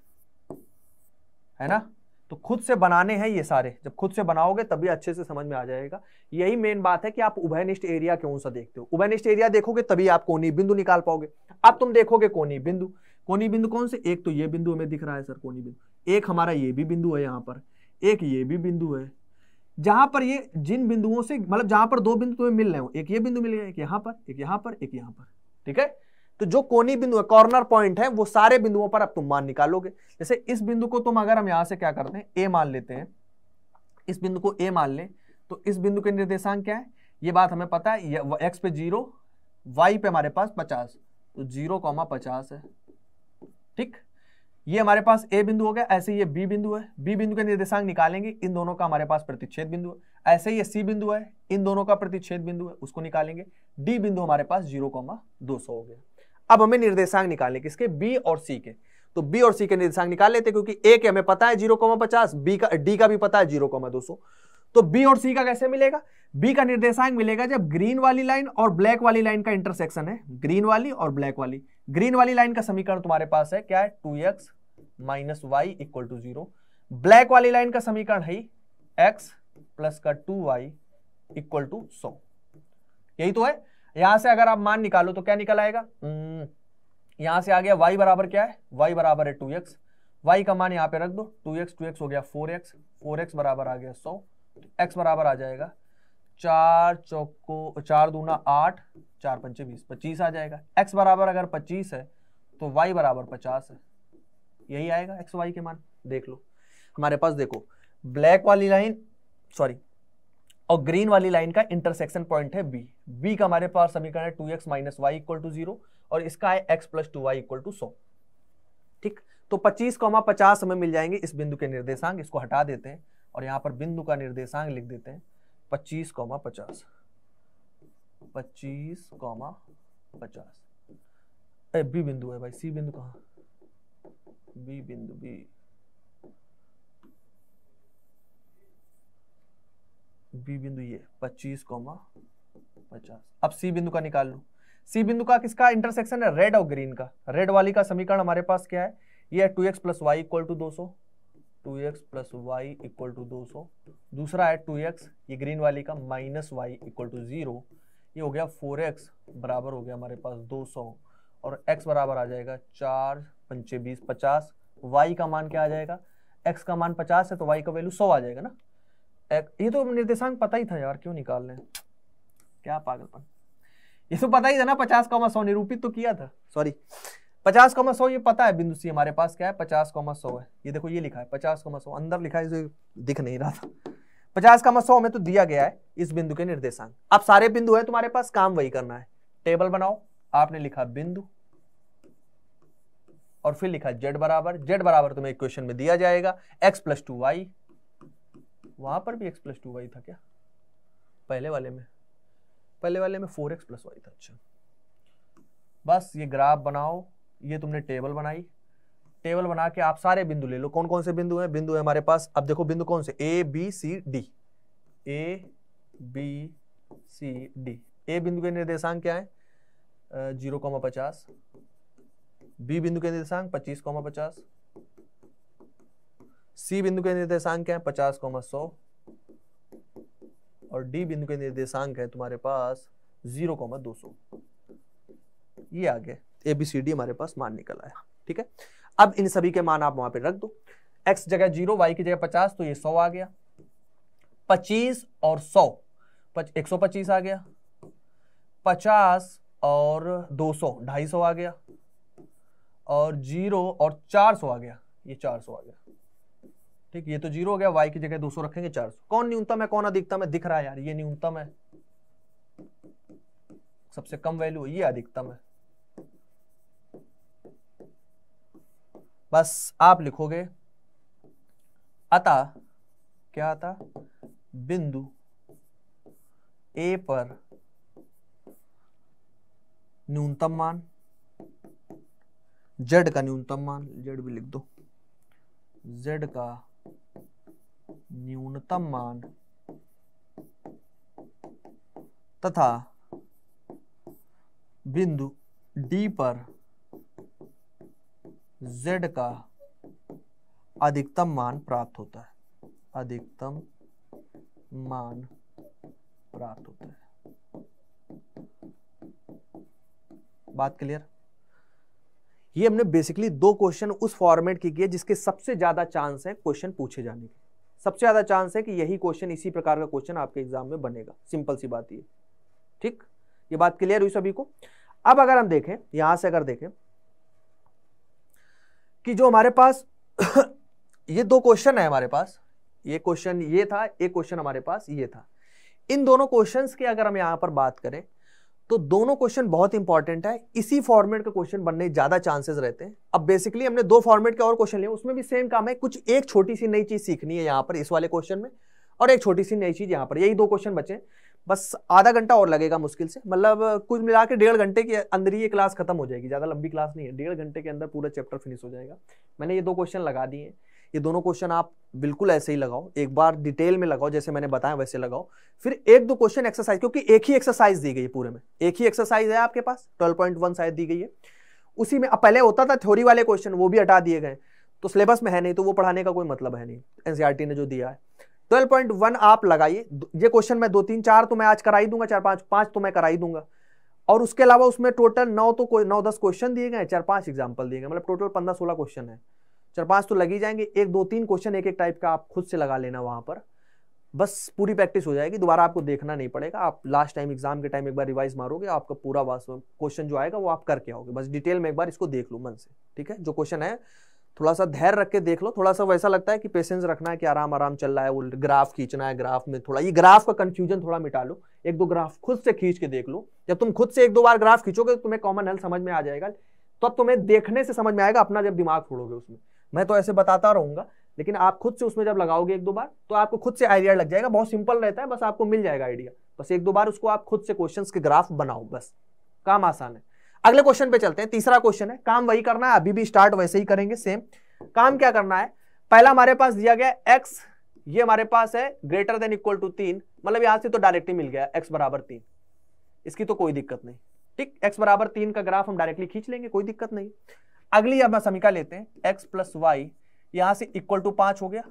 है ना तो खुद से बनाने हैं ये सारे जब खुद से बनाओगे तभी अच्छे से समझ में आ जाएगा यही मेन बात है कि आप उभयनिष्ठ एरिया कौन सा देखते हो उभयनिष्ठ एरिया देखोगे तभी आप कोनी बिंदु निकाल पाओगे अब तुम देखोगे कोनी बिंदु कोनी बिंदु कौन से एक तो ये बिंदु हमें दिख रहा है सर कोनी बिंदु एक हमारा ये भी बिंदु है यहाँ पर एक ये भी बिंदु है जहां पर ये जिन बिंदुओं से मतलब जहां पर दो बिंदु तुम्हें मिल रहे हो एक ये बिंदु मिल गया एक यहाँ पर एक यहाँ पर एक यहाँ पर ठीक है तो जो कोनी बिंदु है कॉर्नर पॉइंट है वो सारे बिंदुओं पर अब तुम मान निकालोगे जैसे इस बिंदु को तुम अगर हम यहां से क्या करते हैं ए मान लेते हैं इस बिंदु को ए मान ले तो इस बिंदु के निर्देशांक क्या है ये बात हमें पता है एक्स पे जीरो वाई पे हमारे पास पचास तो जीरो कॉमा पचास है ठीक ये हमारे पास ए बिंदु हो गया ऐसे ये बी बिंदु है बी बिंदु के निर्देशांक निकालेंगे इन दोनों का हमारे पास प्रतिच्छेद बिंदु है ऐसे ये सी बिंदु है इन दोनों का प्रतिच्छेद बिंदु है उसको निकालेंगे डी बिंदु हमारे पास जीरो कॉमा दो सौ हो गया अब हमें निर्देशांक निकालने किसके बी और सी के तो बी और सी के निर्देशांक निकाल लेते क्योंकि ए के हमें पता है जीरो कॉमा पचास बी का डी का भी पता है जीरो कॉमा दो सौ तो बी और सी का कैसे मिलेगा बी का निर्देशांक मिलेगा जब ग्रीन वाली लाइन और ब्लैक वाली लाइन का इंटरसेक्शन है ग्रीन वाली और ब्लैक वाली ग्रीन वाली लाइन का समीकरण तुम्हारे पास है क्या है two x minus y equal to zero black वाली लाइन का समीकरण है एक्स प्लस का टू वाई इक्वल टू सौ यही तो है यहां से अगर आप मान निकालो तो क्या निकल आएगा हम्म, यहां से आ गया वाई बराबर क्या है वाई बराबर है टू एक्स वाई का मान यहाँ पे रख दो टू एक्स टू एक्स हो गया फोर एक्स फोर एक्स बराबर आ गया सौ एक्स तो बराबर आ जाएगा चार चौको चार दूना आठ चार पंचे बीस पच्चीस आ जाएगा एक्स बराबर अगर पच्चीस है तो वाई बराबर पचास है यही आएगा एक्स वाई के मान देख लो हमारे पास देखो ब्लैक वाली लाइन सॉरी और ग्रीन वाली लाइन का इंटरसेक्शन पॉइंट है बी बी का हमारे पास समीकरण है two x minus y equal to zero और इसका है x plus two y equal to सौ ठीक तो पच्चीस कौमा पचास हमें मिल जाएंगे इस बिंदु के निर्देशांक इसको हटा देते हैं और यहां पर बिंदु का निर्देशांक लिख देते हैं पच्चीस कौमा पचास पच्चीस कौमा पचास बी बिंदु है भाई सी बिंदु कहा बी बिंदु बी बी बिंदु ये पच्चीस कोमा पचास अब सी बिंदु का निकाल लू सी बिंदु का किसका इंटरसेक्शन है रेड और ग्रीन का रेड वाली का समीकरण हमारे पास क्या है ये है two x plus y equal to दो सौ two x plus y equal to दो सौ दूसरा है टू एक्स ये ग्रीन वाली का minus y equal to zero ये हो गया फोर एक्स बराबर हो गया हमारे पास दो सौ और एक्स बराबर आ जाएगा चार पंचे बीस पचास वाई का मान क्या आ जाएगा एक्स का मान पचास है तो वाई का वैल्यू सौ आ जाएगा ना ये तो निर्देशांक पता ही था यार क्यों निकाल लें क्या पागलपन ये तो पता ही था ना पचास कॉमा सौ निरूपित तो किया था सॉरी पचास कॉमा सौ ये पता है बिंदु सी हमारे पास क्या है पचास कॉमा सौ है ये देखो ये लिखा है पचास कॉमा सौ अंदर लिखा है दिख नहीं रहा था पचास कॉमा सौ में तो दिया गया है इस बिंदु के निर्देशांक अब सारे बिंदु है तुम्हारे पास काम वही करना है टेबल बनाओ आपने लिखा बिंदु और फिर लिखा जेड बराबर जेड बराबर तुम्हें इक्वेशन में दिया जाएगा एक्स प्लस टू वाई वहां पर भी एक्स प्लस टू वाई था क्या पहले वाले में पहले वाले में फोर एक्स प्लस वाई था अच्छा बस ये ग्राफ बनाओ ये तुमने टेबल बनाई टेबल बना के आप सारे बिंदु ले लो कौन कौन से बिंदु हैं बिंदु है हमारे पास अब देखो बिंदु कौन से A B C D A B C D A बिंदु के निर्देशांक क्या है जीरो कॉमा पचास बी बिंदु के निर्देशांक पच्चीस कॉमा पचास सी बिंदु के निर्देशांक है पचास कोमा सौ और डी बिंदु के निर्देशांक है तुम्हारे पास जीरो कोमा दो सौ ये आ ए बी सी डी हमारे पास मान निकल आया ठीक है अब इन सभी के मान आप वहां पर रख दो एक्स जगह जीरो वाई की जगह पचास तो ये सौ आ गया पच्चीस और सौ एक सौ पच्चीस आ गया पचास और दो सौ ढाई सौ आ गया और जीरो और चार सौ आ गया ये चार सौ आ गया ठीक ये तो जीरो हो गया वाई की जगह 200 रखेंगे 400 कौन न्यूनतम है कौन अधिकतम है दिख रहा है यार ये न्यूनतम है सबसे कम वैल्यू ये अधिकतम है बस आप लिखोगे अतः क्या आता बिंदु ए पर न्यूनतम मान जेड का न्यूनतम मान जेड भी लिख दो जेड का न्यूनतम मान तथा बिंदु डी पर z का अधिकतम मान प्राप्त होता है अधिकतम मान प्राप्त होता है बात क्लियर ये हमने बेसिकली दो क्वेश्चन उस फॉर्मेट की किए जिसके सबसे ज्यादा चांस है क्वेश्चन पूछे जाने के सबसे ज़्यादा चांस है कि यही क्वेश्चन इसी प्रकार का क्वेश्चन आपके एग्जाम में बनेगा सिंपल सी बात ये ठीक ये बात क्लियर हुई सभी को अब अगर हम देखें यहां से अगर देखें कि जो हमारे पास [COUGHS] ये दो क्वेश्चन है हमारे पास ये क्वेश्चन ये था एक क्वेश्चन हमारे पास ये था इन दोनों क्वेश्चंस की अगर हम यहां पर बात करें तो दोनों क्वेश्चन बहुत इंपॉर्टेंट है इसी फॉर्मेट के क्वेश्चन बनने ज्यादा चांसेस रहते हैं अब बेसिकली हमने दो फॉर्मेट के और क्वेश्चन लिए उसमें भी सेम काम है कुछ एक छोटी सी नई चीज सीखनी है यहाँ पर इस वाले क्वेश्चन में और एक छोटी सी नई चीज यहाँ पर यही दो क्वेश्चन बचे बस आधा घंटा और लगेगा मुश्किल से मतलब कुछ मिला के डेढ़ घंटे के अंदर ही ये क्लास खत्म हो जाएगी ज़्यादा लंबी क्लास नहीं है डेढ़ घंटे के अंदर पूरा चैप्टर फिनिश हो जाएगा मैंने ये दो क्वेश्चन लगा दिए हैं ये दोनों क्वेश्चन आप बिल्कुल ऐसे ही लगाओ एक बार डिटेल में लगाओ जैसे मैंने बताया वैसे लगाओ फिर एक दो क्वेश्चन एक्सरसाइज क्योंकि एक ही एक्सरसाइज दी गई है पूरे में एक ही एक्सरसाइज है आपके पास ट्वेल्व पॉइंट वन शायद दी गई है उसी में अब पहले होता था थ्योरी वाले क्वेश्चन वो भी हटा दिए गए तो सिलेबस में है नहीं तो वो पढ़ाने का कोई मतलब है नहीं एनसीईआरटी e ने जो दिया है 12.1 आप लगाइए ये क्वेश्चन मैं दो तीन चार तो मैं आज करा ही दूंगा चार पांच पांच तो मैं करा ही दूंगा और उसके अलावा उसमें टोटल नौ तो नौ दस क्वेश्चन दिए गए चार पांच एग्जाम्पल दिए गए मतलब टोटल पंद्रह सोलह क्वेश्चन है चार पांच तो लगी जाएंगे एक दो तीन क्वेश्चन एक एक टाइप का आप खुद से लगा लेना वहां पर बस पूरी प्रैक्टिस हो जाएगी दोबारा आपको देखना नहीं पड़ेगा आप लास्ट टाइम एग्जाम के टाइम एक बार रिवाइज मारोगे आपका पूरा क्वेश्चन जो आएगा वो आप करके आओगे बस डिटेल में एक बार इसको देख लो मन से ठीक है जो क्वेश्चन है थोड़ा सा धैर्य रख के देख लो थोड़ा सा वैसा लगता है कि पेशेंस रखना है कि आराम आराम चल रहा है वो ग्राफ खींचना है ग्राफ में थोड़ा ये ग्राफ का कंफ्यूजन थोड़ा मिटा लो एक दो ग्राफ खुद से खींच के देख लो जब तुम खुद से एक दो बार ग्राफ खींचोगे तो तुम्हें कॉमन हेल्थ समझ में आ जाएगा तब तुम्हें देखने से समझ में आएगा अपना जब दिमाग छोड़ोगे उसमें मैं तो ऐसे बताता रहूंगा लेकिन आप खुद से उसमें जब लगाओगे एक दो बार तो आपको खुद से आइडिया लग जाएगा बहुत सिंपल रहता है बस आपको मिल जाएगा आइडिया बस एक दो बार उसको आप खुद से क्वेश्चन के ग्राफ बनाओ बस काम आसान है अगले क्वेश्चन पे चलते हैं तीसरा क्वेश्चन है काम वही करना है अभी भी स्टार्ट वैसे ही करेंगे सेम काम क्या करना है पहला हमारे पास दिया गया एक्स ये हमारे पास है ग्रेटर देन इक्वल टू तीन मतलब यहां से तो डायरेक्टली मिल गया एक्स बराबर तीन इसकी तो कोई दिक्कत नहीं ठीक एक्स बराबर तीन का ग्राफ हम डायरेक्टली खींच लेंगे कोई दिक्कत नहीं अगली अब समीका लेते हैं एक्स प्लस वाई यहां से इक्वल टू पांच हो गया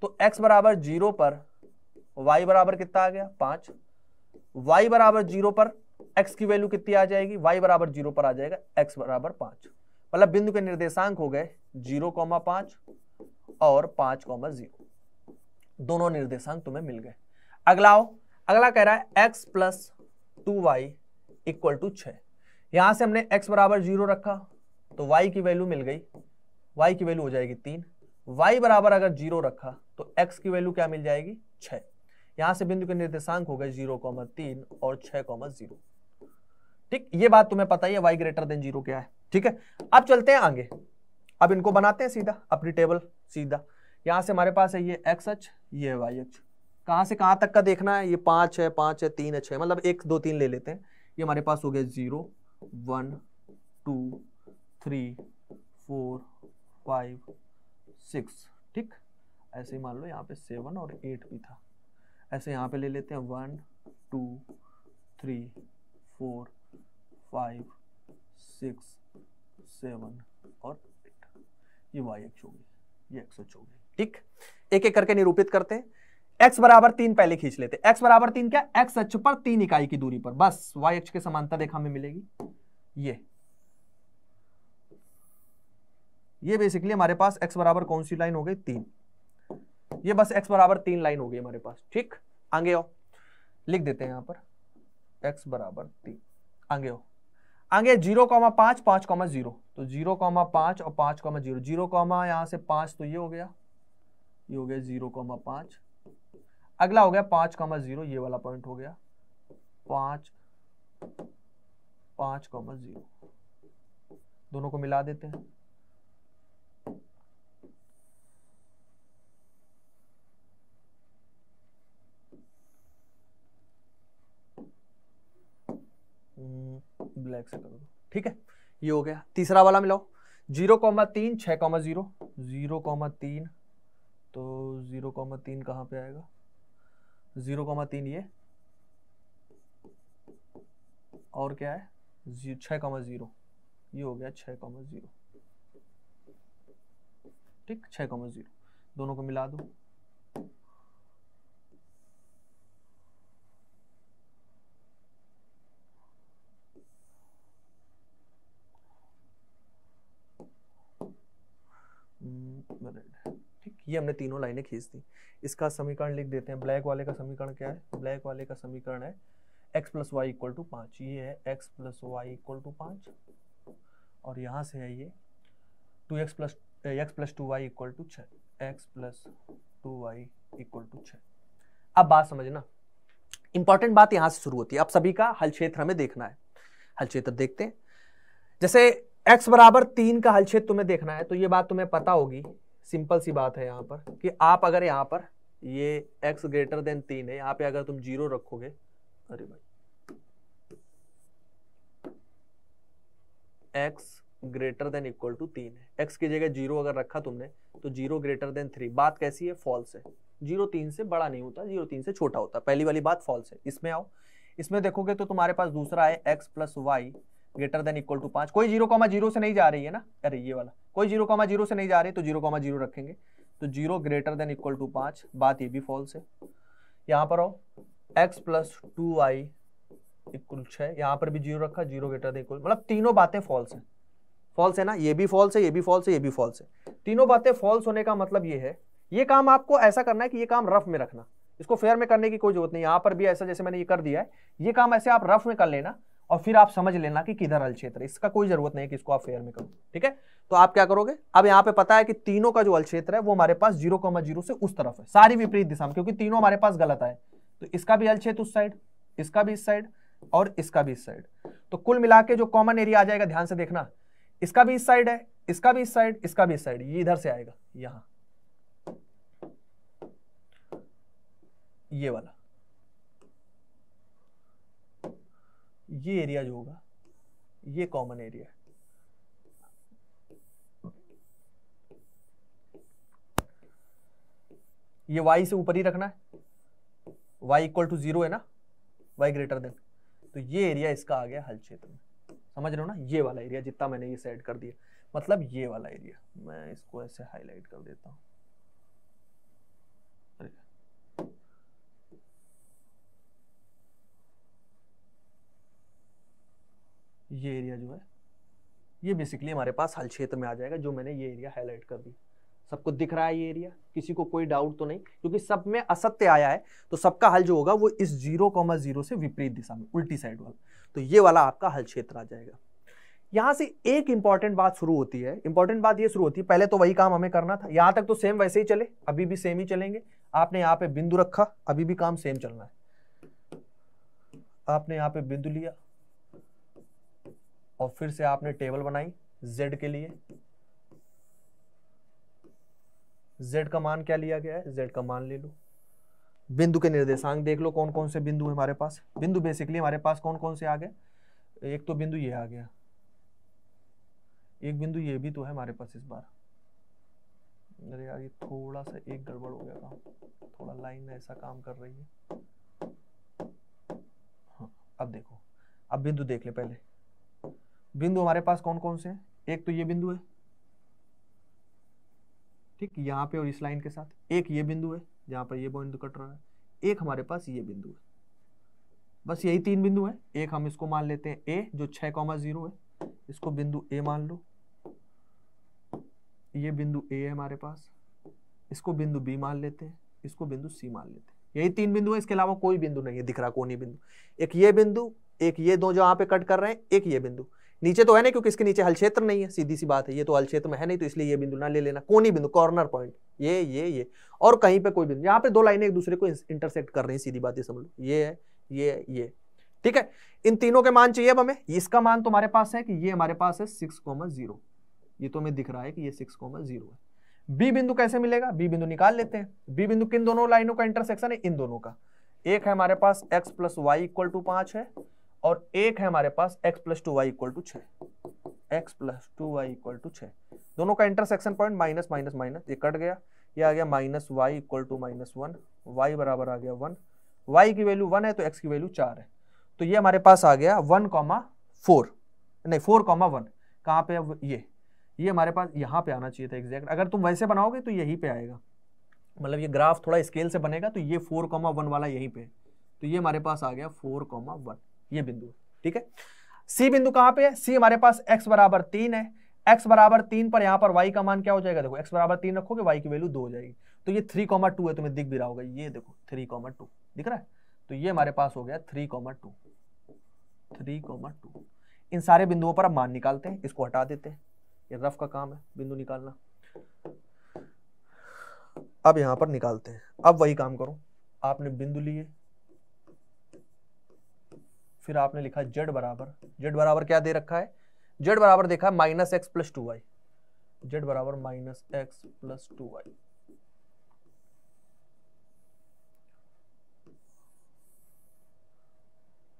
तो एक्स बराबर जीरो पर वाई बराबर कितना आ गया पांच वाई बराबर जीरो पर एक्स की वैल्यू कितनी आ जाएगी वाई बराबर जीरो पर आ जाएगा एक्स बराबर पांच मतलब बिंदु के निर्देशांक हो गए जीरो कॉमा पांच और पांच कॉमा जीरो दोनों निर्देशांक तुम्हें मिल गए अगला हो अगला कह रहा है x plus two y equal to छ यहां से हमने एक्स बराबर जीरो रखा तो y की वैल्यू मिल गई y की वैल्यू हो जाएगी तीन y बराबर अगर जीरो रखा तो x की वैल्यू क्या मिल जाएगी छह यहां से बिंदु के निर्देशांक हो गए जीरो कॉमा तीन और छह कॉमा जीरो ठीक ये बात तुम्हें पता ही है y ग्रेटर देन जीरो क्या है ठीक है अब चलते हैं आगे अब इनको बनाते हैं सीधा अपनी टेबल सीधा यहां से हमारे पास है ये एक्स अच ये वाई अच कहां से कहां तक का देखना है ये पांच है पांच है तीन है छह मतलब एक दो तीन ले लेते हैं ये हमारे पास हो गया zero one two three four five six ठीक ऐसे ही मान लो यहाँ पे सेवन और एट भी था ऐसे यहाँ पे ले लेते हैं one two three four five six seven और एट ये वाई एक्स हो गई ये एक्स एच हो गई ठीक एक एक करके निरूपित करते हैं x बराबर तीन पहले खींच लेते x बराबर तीन क्या x अक्ष पर तीन इकाई की दूरी पर बस y अक्ष के समानता रेखा में मिलेगी ये ये बेसिकली हमारे पास x बराबर कौन सी लाइन हो गई तीन ये बस x बराबर तीन लाइन हो गई हमारे पास ठीक आगे आओ लिख देते हैं यहां पर x बराबर तीन आगे आओ आगे जीरो कॉमा पांच पांच कॉमा जीरो तो जीरो कॉमा पांच और पांच कॉमा जीरो जीरो कॉमा यहां से पांच तो ये हो गया ये हो गया जीरो कॉमा पांच अगला हो गया पांच कॉमा जीरो ये वाला पॉइंट हो गया पांच पांच कॉमा जीरो दोनों को मिला देते हैं ब्लैक से कर दो ठीक है ये हो गया तीसरा वाला मिलाओ जीरो कॉमा तीन छः कॉमा जीरो जीरो कॉमा तीन तो जीरो कॉमा तीन कहाँ पे आएगा जीरो कॉमा तीन ये और क्या है छ कॉमा जीरो ये हो गया छः कॉमा जीरो ठीक छः कॉमा जीरो दोनों को मिला दो मिनट ठीक ये हमने तीनों लाइनें खींच दी इसका समीकरण लिख देते हैं ब्लैक वाले का समीकरण क्या है ब्लैक वाले का समीकरण है x plus y equal to पाँच ये है x plus y equal to पाँच और यहाँ से है ये two x plus x plus two y equal to छः x plus two y equal to छः अब बात समझना इंपॉर्टेंट बात यहाँ से शुरू होती है अब सभी का हल क्षेत्र हमें देखना है हल क्षेत्र देखते हैं जैसे x बराबर तीन का हल क्षेत्र तुम्हें देखना है तो ये बात तुम्हें पता होगी सिंपल सी बात है यहाँ पर कि आप अगर यहाँ पर ये x ग्रेटर देन तीन है यहाँ पे अगर तुम जीरो रखोगे अरे भाई x greater than equal to तीन है x की जगह जीरो अगर रखा तुमने तो जीरो ग्रेटर देन थ्री बात कैसी है फॉल्स है जीरो तीन से बड़ा नहीं होता जीरो तीन से छोटा होता पहली वाली बात फॉल्स है इसमें आओ इसमें देखोगे तो तुम्हारे पास दूसरा है x plus y greater than equal to पांच कोई जीरो कॉमा जीरो से नहीं जा रही है ना अरे ये वाला कोई जीरो कॉमा जीरो से नहीं जा रही तो जीरो कॉमा जीरो रखेंगे तो zero greater than equal to पांच बात ये भी फॉल्स है यहां पर आओ x plus two y equal छः यहां पर भी जीरो रखा जीरो ग्रेटर देन इक्वल मतलब तीनों बातें फॉल्स है फॉल्स है ना ये भी फॉल्स है ये भी फॉल्स है ये भी फॉल्स है तीनों बातें फॉल्स होने का मतलब ये है ये काम आपको ऐसा करना है कि ये काम रफ में रखना इसको फेयर में करने की कोई जरूरत नहीं यहां पर भी ऐसा जैसे मैंने ये कर दिया है ये काम ऐसे आप रफ में कर लेना और फिर आप समझ लेना कि किधर अल क्षेत्र इसका कोई जरूरत नहीं है कि इसको आप फेयर में करो ठीक है तो आप क्या करोगे अब यहाँ पे पता है कि तीनों का जो अल क्षेत्र है वो हमारे पास जीरो कमा जीरो से उस तरफ है सारी विपरीत दिशा में क्योंकि तीनों हमारे पास गलत आए तो इसका भी अल क्षेत्र उस साइड इसका भी इस साइड और इसका भी इस साइड तो कुल मिला के जो कॉमन एरिया आ जाएगा ध्यान से देखना इसका भी इस साइड है इसका भी इस साइड इसका भी इस साइड ये इधर से आएगा यहां ये वाला ये एरिया जो होगा ये कॉमन एरिया है ये y से ऊपर ही रखना है y इक्वल टू जीरो है ना y ग्रेटर देन तो ये एरिया इसका आ गया हल क्षेत्र में समझ रहे हो ना ये वाला एरिया जितना मैंने ये सेट कर दिया मतलब ये वाला एरिया मैं इसको ऐसे हाईलाइट कर देता हूँ ये एरिया जो है ये बेसिकली हमारे पास हल क्षेत्र में आ जाएगा जो मैंने ये एरिया हाईलाइट कर दी सबको दिख रहा है ये एरिया किसी को कोई डाउट तो नहीं क्योंकि सब में असत्य आया है तो सबका हल जो होगा वो इस जीरो कॉमा जीरो से विपरीत दिशा में उल्टी साइड वाला तो ये वाला आपका हल क्षेत्र आ जाएगा यहाँ से एक इंपॉर्टेंट बात शुरू होती है इंपॉर्टेंट बात ये शुरू होती है पहले तो वही काम हमें करना था यहाँ तक तो सेम वैसे ही चले अभी भी सेम ही चलेंगे आपने यहाँ पे बिंदु रखा अभी भी काम सेम चलना है आपने यहाँ पे बिंदु लिया और फिर से आपने टेबल बनाई z के लिए z का मान क्या लिया गया है z का मान ले लो बिंदु के निर्देशांक देख लो कौन कौन से बिंदु है हमारे पास बिंदु बेसिकली हमारे पास कौन कौन से आ गए एक तो बिंदु ये आ गया एक बिंदु ये भी तो है हमारे पास इस बार अरे यार ये थोड़ा सा एक गड़बड़ हो गया काम थोड़ा लाइन ऐसा काम कर रही है हाँ अब देखो अब बिंदु देख ले पहले बिंदु हमारे पास कौन कौन से हैं एक तो ये बिंदु है ठीक यहाँ पे और इस लाइन के साथ एक ये बिंदु है जहाँ पर ये बिंदु कट रहा है एक हमारे पास ये बिंदु है बस यही तीन बिंदु है एक हम इसको मान लेते हैं ए जो छः कॉमा जीरो है इसको बिंदु ए मान लो ये बिंदु ए है हमारे पास इसको बिंदु बी मान लेते हैं इसको बिंदु सी मान लेते हैं यही तीन बिंदु है इसके अलावा कोई बिंदु नहीं है दिख रहा कोनी बिंदु एक ये बिंदु एक ये दो जो यहाँ पे कट कर रहे हैं एक ये बिंदु नीचे तो है ना क्योंकि इसके नीचे हल क्षेत्र नहीं है सीधी सी बात है ये तो हल क्षेत्र में है नहीं तो इसलिए ये बिंदु ना ले लेना कोनी बिंदु कॉर्नर पॉइंट ये ये ये और कहीं पे कोई बिंदु यहाँ पे दो लाइनें एक दूसरे को इंटरसेक्ट कर रही है सीधी बात ये समझ लो ये है ये है ये ठीक है इन तीनों के मान चाहिए अब हमें इसका मान तुम्हारे पास है कि ये हमारे पास है सिक्स कोमा जीरो ये तो हमें दिख रहा है कि ये सिक्स कोमा जीरो है बी बिंदु कैसे मिलेगा बी बिंदु निकाल लेते हैं बी बिंदु किन दोनों लाइनों का इंटरसेक्शन है इन दोनों का एक है हमारे पास x plus y equal to पांच है और एक है हमारे पास x plus two y equal to छ x plus two y equal to छः दोनों का intersection point minus minus minus ये कट गया ये आ गया minus y equal to minus one y बराबर आ गया वन वाई की वैल्यू वन है तो एक्स की वैल्यू चार है तो ये हमारे पास आ गया वन कॉमा फोर नहीं फोर कॉमा वन कहाँ पे अब ये ये हमारे पास यहाँ पे आना चाहिए था एग्जैक्ट अगर तुम वैसे बनाओगे तो यहीं पे आएगा मतलब ये ग्राफ थोड़ा स्केल से बनेगा तो ये फोर कॉमा वन वाला यहीं पे है तो ये हमारे पास आ गया फोर कॉमा वन ये बिंदु ठीक है सी बिंदु कहां पे है सी हमारे पास एक्स बराबर तीन है एक्स बराबर तीन पर यहां पर वाई का मान क्या हो जाएगा देखो एक्स बराबर तीन रखोगे वाई की वैल्यू दो हो जाएगी तो ये थ्री कॉमा टू है तुम्हें दिख भी रहा होगा ये देखो थ्री कॉमा टू दिख रहा है तो ये हमारे पास हो गया three comma two three comma two इन सारे बिंदुओं पर अब मान निकालते हैं इसको हटा देते हैं ये रफ का काम है बिंदु निकालना अब यहां पर निकालते हैं अब वही काम करो आपने बिंदु लिए फिर आपने लिखा जेड बराबर जेड बराबर क्या दे रखा है जेड बराबर देखा minus x plus two y z बराबर minus x plus two y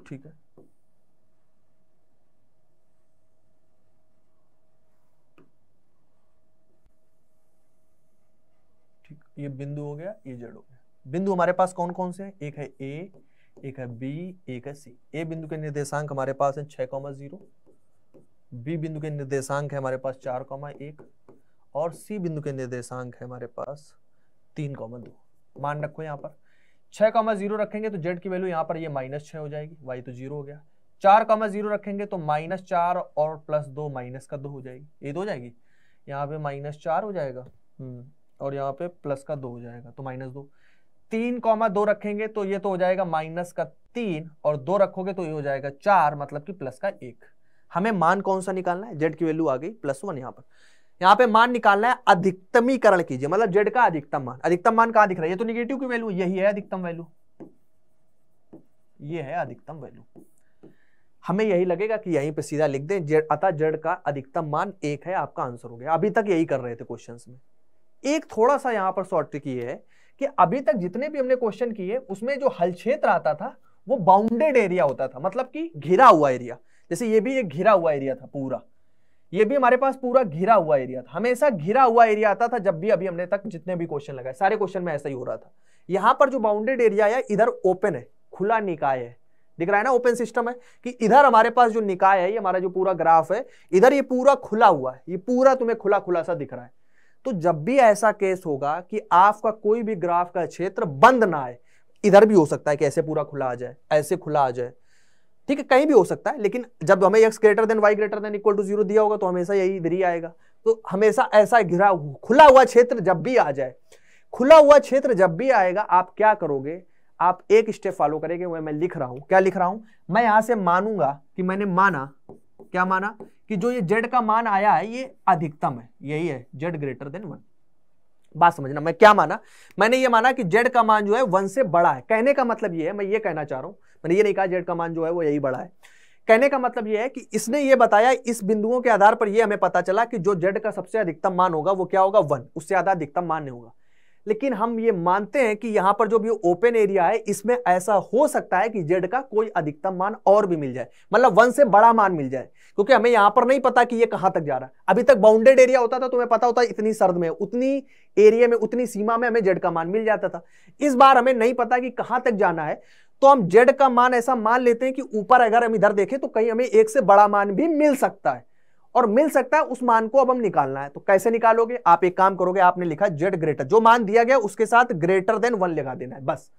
ठीक है ठीक ये बिंदु हो गया ये जेड हो गया बिंदु हमारे पास कौन कौन से हैं एक है ए एक है बी एक है सी ए बिंदु के निर्देशांक हमारे पास है छह कॉमा जीरो बी बिंदु के निर्देशांक है हमारे पास चार कॉमा एक और सी बिंदु के निर्देशांक है हमारे पास तीन कॉमा दो मान रखो यहाँ पर छह कॉमा जीरो रखेंगे तो जेड की वैल्यू यहाँ पर ये माइनस छह हो जाएगी वाई तो जीरो हो गया चार कॉमा जीरो रखेंगे तो माइनस चार और प्लस दो माइनस का दो हो जाएगी ये दो हो जाएगी यहाँ पे माइनस चार हो जाएगा हम्म, और यहाँ पे प्लस का दो हो जाएगा तो माइनस दो तीन कॉमा दो रखेंगे तो ये तो हो जाएगा माइनस का तीन और दो रखोगे तो ये हो जाएगा चार मतलब कि प्लस का एक हमें मान कौन सा निकालना है जेड की वैल्यू आ गई प्लस वन यहाँ पर यहाँ पे मान निकालना है अधिकतमीकरण कीजिए मतलब जेड का अधिकतम मान अधिकतम मान कहा दिख रहा है ये तो निगेटिव की वैल्यू यही है अधिकतम वैल्यू ये है अधिकतम वैल्यू हमें यही लगेगा कि यहीं पे सीधा लिख दें जेड अतः जेड का अधिकतम मान एक है आपका आंसर हो गया अभी तक यही कर रहे थे क्वेश्चन में एक थोड़ा सा यहाँ पर शॉर्ट ट्रिक ये है कि अभी तक जितने भी हमने क्वेश्चन किए उसमें जो हल क्षेत्र आता था वो बाउंडेड एरिया होता था मतलब कि घिरा हुआ एरिया जैसे ये भी एक घिरा हुआ एरिया था पूरा ये भी हमारे पास पूरा घिरा हुआ एरिया था हमेशा घिरा हुआ एरिया आता था जब भी अभी हमने तक जितने भी क्वेश्चन लगाए सारे क्वेश्चन में ऐसा ही हो रहा था यहाँ पर जो बाउंडेड एरिया है इधर ओपन है खुला निकाय है दिख रहा है ना ओपन सिस्टम है कि इधर हमारे पास जो निकाय है ये हमारा जो पूरा ग्राफ है इधर ये पूरा खुला हुआ है ये पूरा तुम्हें खुला खुला सा दिख रहा है तो जब भी ऐसा केस होगा कि आपका कोई भी ग्राफ का क्षेत्र बंद ना आए इधर भी हो सकता है कि ऐसे पूरा खुला आ जाए ऐसे खुला आ जाए ठीक है कहीं भी हो सकता है लेकिन जब हमें x greater than y greater than equal to zero दिया होगा तो हमेशा यही इधर ही आएगा तो हमेशा ऐसा घिरा खुला हुआ क्षेत्र जब भी आ जाए खुला हुआ क्षेत्र जब भी आएगा आप क्या करोगे आप एक स्टेप फॉलो करेंगे वह मैं लिख रहा हूं क्या लिख रहा हूं मैं यहां से मानूंगा कि मैंने माना क्या माना कि जो ये जेड का मान आया है ये अधिकतम है यही है जेड ग्रेटर देन वन बात समझना मैं क्या माना मैंने ये माना कि जेड का मान जो है वन से बड़ा है कहने का मतलब ये है मैं ये कहना चाह रहा हूं मैंने ये नहीं कहा जेड का मान जो है वो यही बड़ा है कहने का मतलब ये है कि इसने ये बताया इस बिंदुओं के आधार पर ये हमें पता चला कि जो जेड का सबसे अधिकतम मान होगा वो क्या होगा वन उससे ज्यादा अधिकतम मान नहीं होगा लेकिन हम ये मानते हैं कि यहां पर जो भी ओपन एरिया है इसमें ऐसा हो सकता है कि जेड का कोई अधिकतम मान और भी मिल जाए मतलब वन से बड़ा मान मिल जाए क्योंकि हमें यहां पर नहीं पता कि ये कहां तक जा रहा है अभी तक बाउंडेड एरिया होता था तो हमें पता होता इतनी सर्द में उतनी एरिया में उतनी सीमा में हमें जेड का मान मिल जाता था इस बार हमें नहीं पता कि कहाँ तक जाना है तो हम जेड का मान ऐसा मान लेते हैं कि ऊपर अगर हम इधर देखें तो कहीं हमें एक से बड़ा मान भी मिल सकता है और मिल सकता है उस मान को अब हम निकालना है तो कैसे निकालोगे आप एक काम करोगे आपने लिखा जेड ग्रेटर जो मान दिया गया उसके साथ ग्रेटर देन वन लगा देना है बस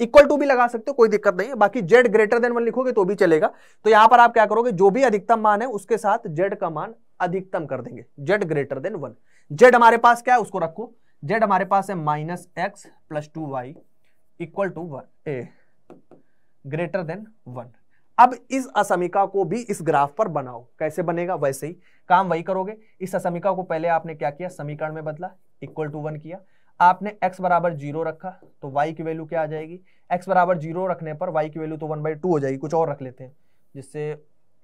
इक्वल टू भी लगा सकते हो कोई दिक्कत नहीं है बाकी जेड ग्रेटर देन वन लिखोगे तो भी चलेगा तो यहां पर आप क्या करोगे जो भी अधिकतम मान है उसके साथ जेड का मान अधिकतम कर देंगे z greater than one z हमारे पास क्या है उसको रखो जेड हमारे पास है minus x plus two y equal to one a greater than one अब इस असमिका को भी इस ग्राफ पर बनाओ कैसे बनेगा वैसे ही काम वही करोगे इस असमिका को पहले आपने क्या किया समीकरण में बदला इक्वल टू वन किया आपने x बराबर जीरो रखा तो y की वैल्यू क्या आ जाएगी x बराबर जीरो रखने पर y की वैल्यू तो वन बाई टू हो जाएगी कुछ और रख लेते हैं जिससे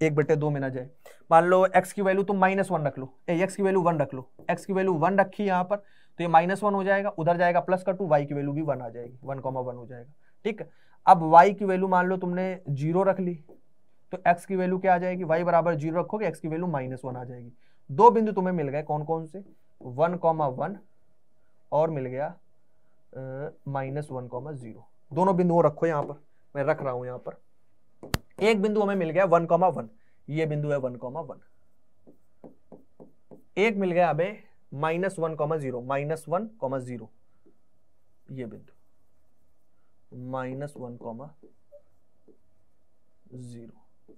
एक बटे दो में ना जाए मान लो x की वैल्यू तुम माइनस वन रख लो एक्स x की वैल्यू वन रख लो x की वैल्यू वन रखी यहाँ पर तो ये माइनस वन हो जाएगा उधर जाएगा प्लस का टू वाई की वैल्यू भी वन आ जाएगी वन कॉमा वन हो जाएगा ठीक है अब वाई की वैल्यू मान लो तुमने जीरो रख ली तो एक्स की वैल्यू क्या आ जाएगी वाई बराबर जीरो रखोगे एक्स की वैल्यू माइनस वन आ जाएगी दो बिंदु तुम्हें मिल गए कौन कौन से वन कॉमा वन और मिल गया माइनस वन कॉमा जीरो दोनों बिंदुओं रखो यहाँ पर मैं रख रहा हूं यहाँ पर एक बिंदु हमें मिल गया वन कॉमा वन ये बिंदु है वन कॉमा वन एक मिल गया हमें minus one comma zero minus one comma zero ये बिंदु माइनस वन कॉमा जीरो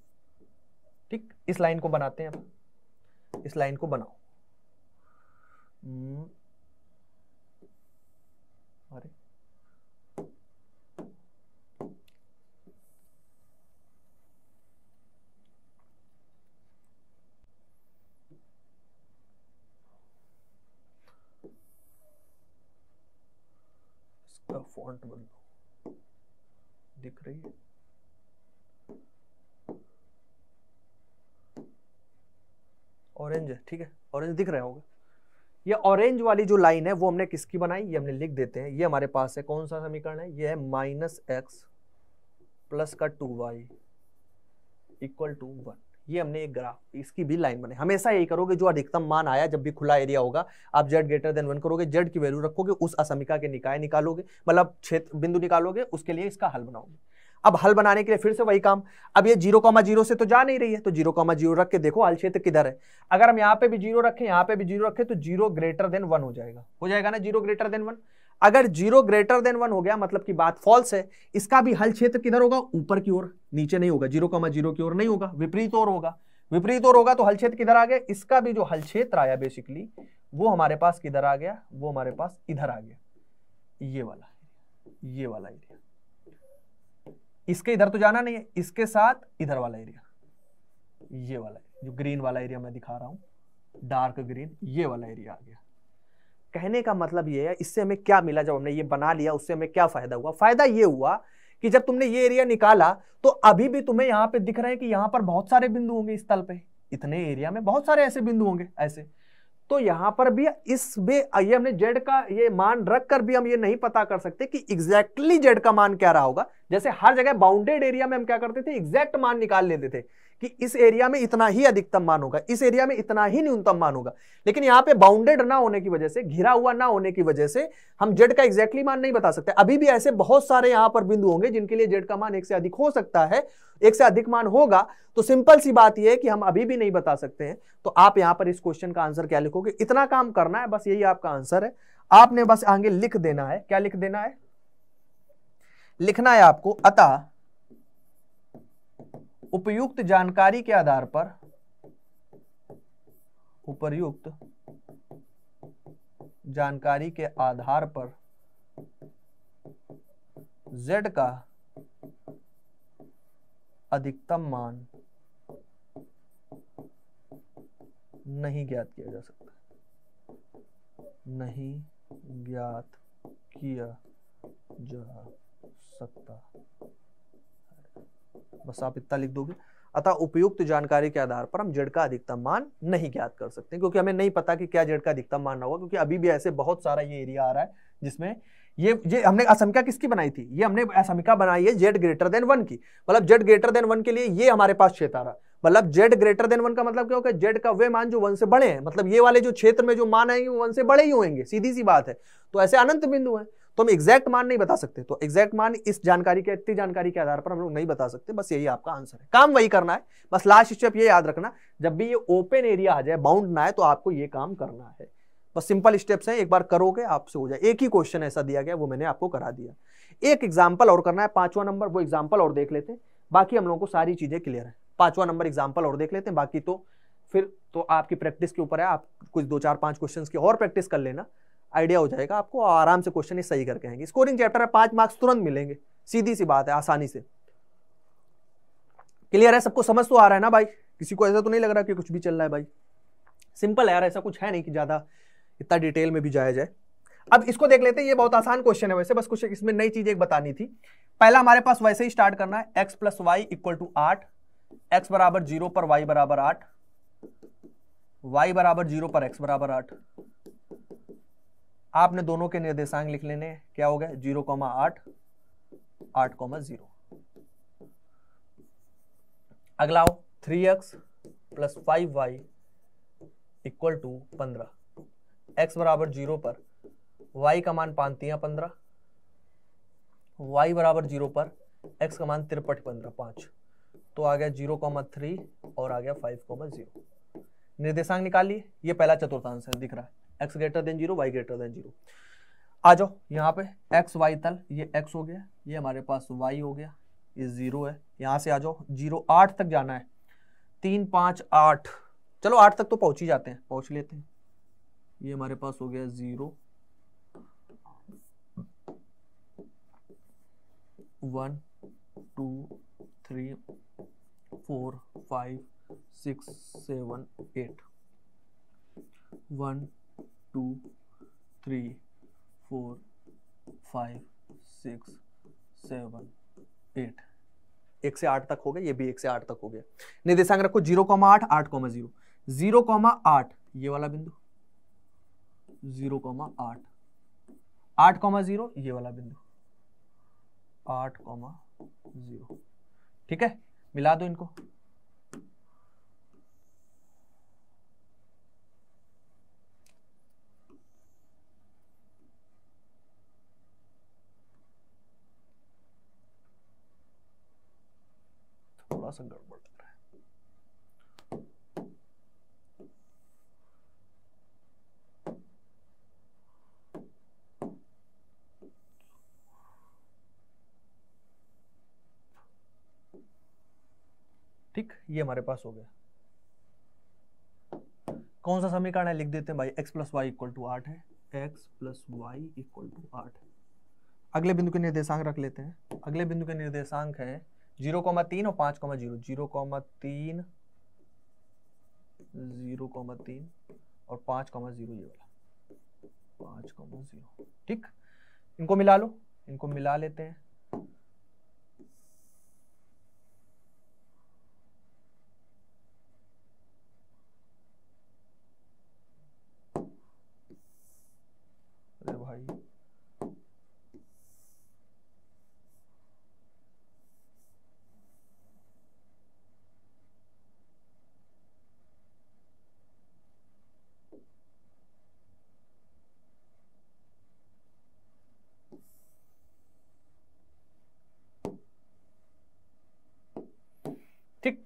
ठीक इस लाइन को बनाते हैं अब इस लाइन को बनाओ hmm। अरे इसका फॉन्ट बदलो दिख रही है ऑरेंज है ठीक है ऑरेंज दिख रहा होगा ये ऑरेंज वाली जो लाइन है वो हमने किसकी बनाई ये हमने लिख देते हैं ये हमारे पास है कौन सा समीकरण है ये है माइनस एक्स प्लस का two y equal to one ये हमने एक ग्राफ इसकी भी लाइन बने हमेशा यही करोगे जो अधिकतम मान आया जब भी खुला एरिया होगा आप जेड ग्रेटर देन वन करोगे जेड की वैल्यू रखोगे उस असमिका के निकाय निकालोगे मतलब क्षेत्र बिंदु निकालोगे उसके लिए इसका हल बनाओगे अब हल बनाने के लिए फिर से वही काम अब ये जीरो कॉमा जीरो से तो जा नहीं रही है तो जीरो कॉमा जीरो रख के देखो हल क्षेत्र किधर है अगर हम यहाँ पे भी जीरो रखें यहाँ पे भी जीरो रखें तो जीरो ग्रेटर देन वन हो जाएगा हो जाएगा ना जीरो ग्रेटर देन वन अगर जीरो ग्रेटर देन वन हो गया मतलब कि बात फॉल्स है इसका भी हल क्षेत्र किधर होगा ऊपर की ओर नीचे नहीं होगा जीरो कमा जीरो की ओर नहीं होगा विपरीत ओर होगा विपरीत ओर होगा तो हल क्षेत्र किधर आ गया इसका भी जो हल क्षेत्र आया बेसिकली वो हमारे पास किधर आ गया वो हमारे पास इधर आ गया ये वाला ये वाला एरिया इसके इधर तो जाना नहीं है इसके साथ इधर वाला एरिया ये वाला जो ग्रीन वाला एरिया मैं दिखा रहा हूं डार्क ग्रीन ये वाला एरिया आ गया कहने का मतलब ये है इससे हमें क्या मिला जब हमने ये बना लिया उससे हमें क्या फायदा हुआ फायदा ये हुआ कि जब तुमने ये एरिया निकाला तो अभी भी तुम्हें यहाँ पे दिख रहे हैं कि यहाँ पर बहुत सारे बिंदु होंगे इस तल पे इतने एरिया में बहुत सारे ऐसे बिंदु होंगे ऐसे तो यहाँ पर भी इस बे ये हमने जेड का ये मान रख कर भी हम ये नहीं पता कर सकते कि एग्जैक्टली जेड का मान क्या रहा होगा जैसे हर जगह बाउंडेड एरिया में हम क्या करते थे एग्जैक्ट मान निकाल लेते थे कि इस एरिया में इतना ही अधिकतम मान होगा इस एरिया में इतना ही न्यूनतम मान होगा लेकिन यहाँ पे बाउंडेड ना होने की वजह से घिरा हुआ ना होने की वजह से हम जेड का एग्जैक्टली मान नहीं बता सकते अभी भी ऐसे बहुत सारे यहाँ पर बिंदु होंगे जिनके लिए जेड का मान एक से अधिक हो सकता है एक से अधिक मान होगा तो सिंपल सी बात यह है कि हम अभी भी नहीं बता सकते हैं तो आप यहाँ पर इस क्वेश्चन का आंसर क्या लिखोगे इतना काम करना है बस यही आपका आंसर है आपने बस आगे लिख देना है क्या लिख देना है लिखना है आपको अतः उपयुक्त जानकारी के आधार पर उपयुक्त जानकारी के आधार पर z का अधिकतम मान नहीं ज्ञात किया जा सकता नहीं ज्ञात किया जा सकता बस आप इतना लिख दोगे अतः उपयुक्त जानकारी के आधार पर हम जड़ का अधिकतम मान नहीं ज्ञात कर सकते क्योंकि हमें नहीं पता कि क्या जड़ का अधिकतम मान होगा क्योंकि अभी भी ऐसे बहुत सारा ये एरिया आ रहा है जिसमें ये ये हमने असमिका किसकी बनाई थी ये हमने असमिका बनाई है जेड ग्रेटर देन वन की मतलब जेड ग्रेटर देन वन के लिए ये हमारे पास क्षेत्र आ रहा है मतलब जेड ग्रेटर देन वन का मतलब क्या होगा जेड का वे मान जो वन से बड़े हैं मतलब ये वाले जो क्षेत्र में जो मान आएंगे वो वन से बड़े ही होंगे सीधी सी बात है तो ऐसे अनंत बिंदु हैं तो हम एग्जैक्ट मान नहीं बता सकते तो एग्जैक्ट मान इस जानकारी के इतनी जानकारी के आधार पर हम लोग नहीं बता सकते बस यही आपका आंसर है काम वही करना है बस लास्ट स्टेप ये याद रखना जब भी ये ओपन एरिया आ जाए बाउंड ना आए तो आपको ये काम करना है बस सिंपल स्टेप्स हैं एक बार करोगे आपसे हो जाए एक ही क्वेश्चन ऐसा दिया गया वो मैंने आपको करा दिया एक एग्जाम्पल और करना है पांचवा नंबर वो एग्जाम्पल और देख लेते हैं बाकी हम लोगों को सारी चीज़ें क्लियर है पांचवा नंबर एग्जाम्पल और देख लेते हैं बाकी तो फिर तो आपकी प्रैक्टिस के ऊपर है आप कुछ दो चार पांच क्वेश्चंस की और प्रैक्टिस कर लेना आइडिया हो जाएगा आपको आराम से क्वेश्चन सही करके आएंगे स्कोरिंग चैप्टर है पांच मार्क्स तुरंत मिलेंगे सीधी सी बात है आसानी से क्लियर है सबको समझ तो आ रहा है ना भाई किसी को ऐसा तो नहीं लग रहा कि कुछ भी चल रहा है भाई सिंपल है यार ऐसा कुछ है नहीं कि ज़्यादा इतना डिटेल में भी जाया जाए अब इसको देख लेते हैं ये बहुत आसान क्वेश्चन है वैसे बस कुछ इसमें नई चीज एक बतानी थी पहला हमारे पास वैसे ही स्टार्ट करना है x plus y equal to आठ एक्स बराबर जीरो पर वाई बराबर आठ वाई बराबर जीरो पर एक्स बराबर आठ आपने दोनों के निर्देशांक लिख लेने क्या हो गया जीरो कॉमा आठ आठ कॉमा जीरो अगला हो three x plus five y equal to पंद्रह एक्स बराबर जीरो पर वाई का मान पांतिया पंद्रह वाई बराबर जीरो पर एक्स का मान तिरपट पंद्रह पांच तो आ गया जीरो कॉमा थ्री और आ गया फाइव कॉमा जीरो निर्देशांक निकालिए ये पहला चतुर्थांश है दिख रहा है x greater than zero y greater than zero आ जाओ यहाँ पे एक्स वाई तल ये एक्स हो गया ये हमारे पास वाई हो गया ये जीरो है यहाँ से आ जाओ जीरो आठ तक जाना है तीन पाँच आठ चलो आठ तक तो पहुँच ही जाते हैं पहुँच लेते हैं ये हमारे पास हो गया zero one two three four five six seven eight one two three four five six seven eight एक से आठ तक हो गया ये भी एक से आठ तक हो गया निर्देशांक रखो जीरो कॉमा आठ आठ कॉमा जीरो जीरो कॉमा आठ ये वाला बिंदु जीरो कॉमा आठ आठ कॉमा जीरो ये वाला बिंदु आठ कॉमा जीरो ठीक है मिला दो इनको थोड़ा सा गड़बड़ लग रहा है ठीक ये हमारे पास हो गया कौन सा समीकरण है लिख देते हैं भाई x plus y equal to आठ है x plus y equal to आठ अगले बिंदु के निर्देशांक रख लेते हैं अगले बिंदु के निर्देशांक है जीरो कॉमा तीन और पांच कॉमा जीरो जीरो कॉमा तीन जीरो कॉमा तीन और पांच कॉमा जीरो ये वाला पांच कॉमा जीरो ठीक इनको मिला लो इनको मिला लेते हैं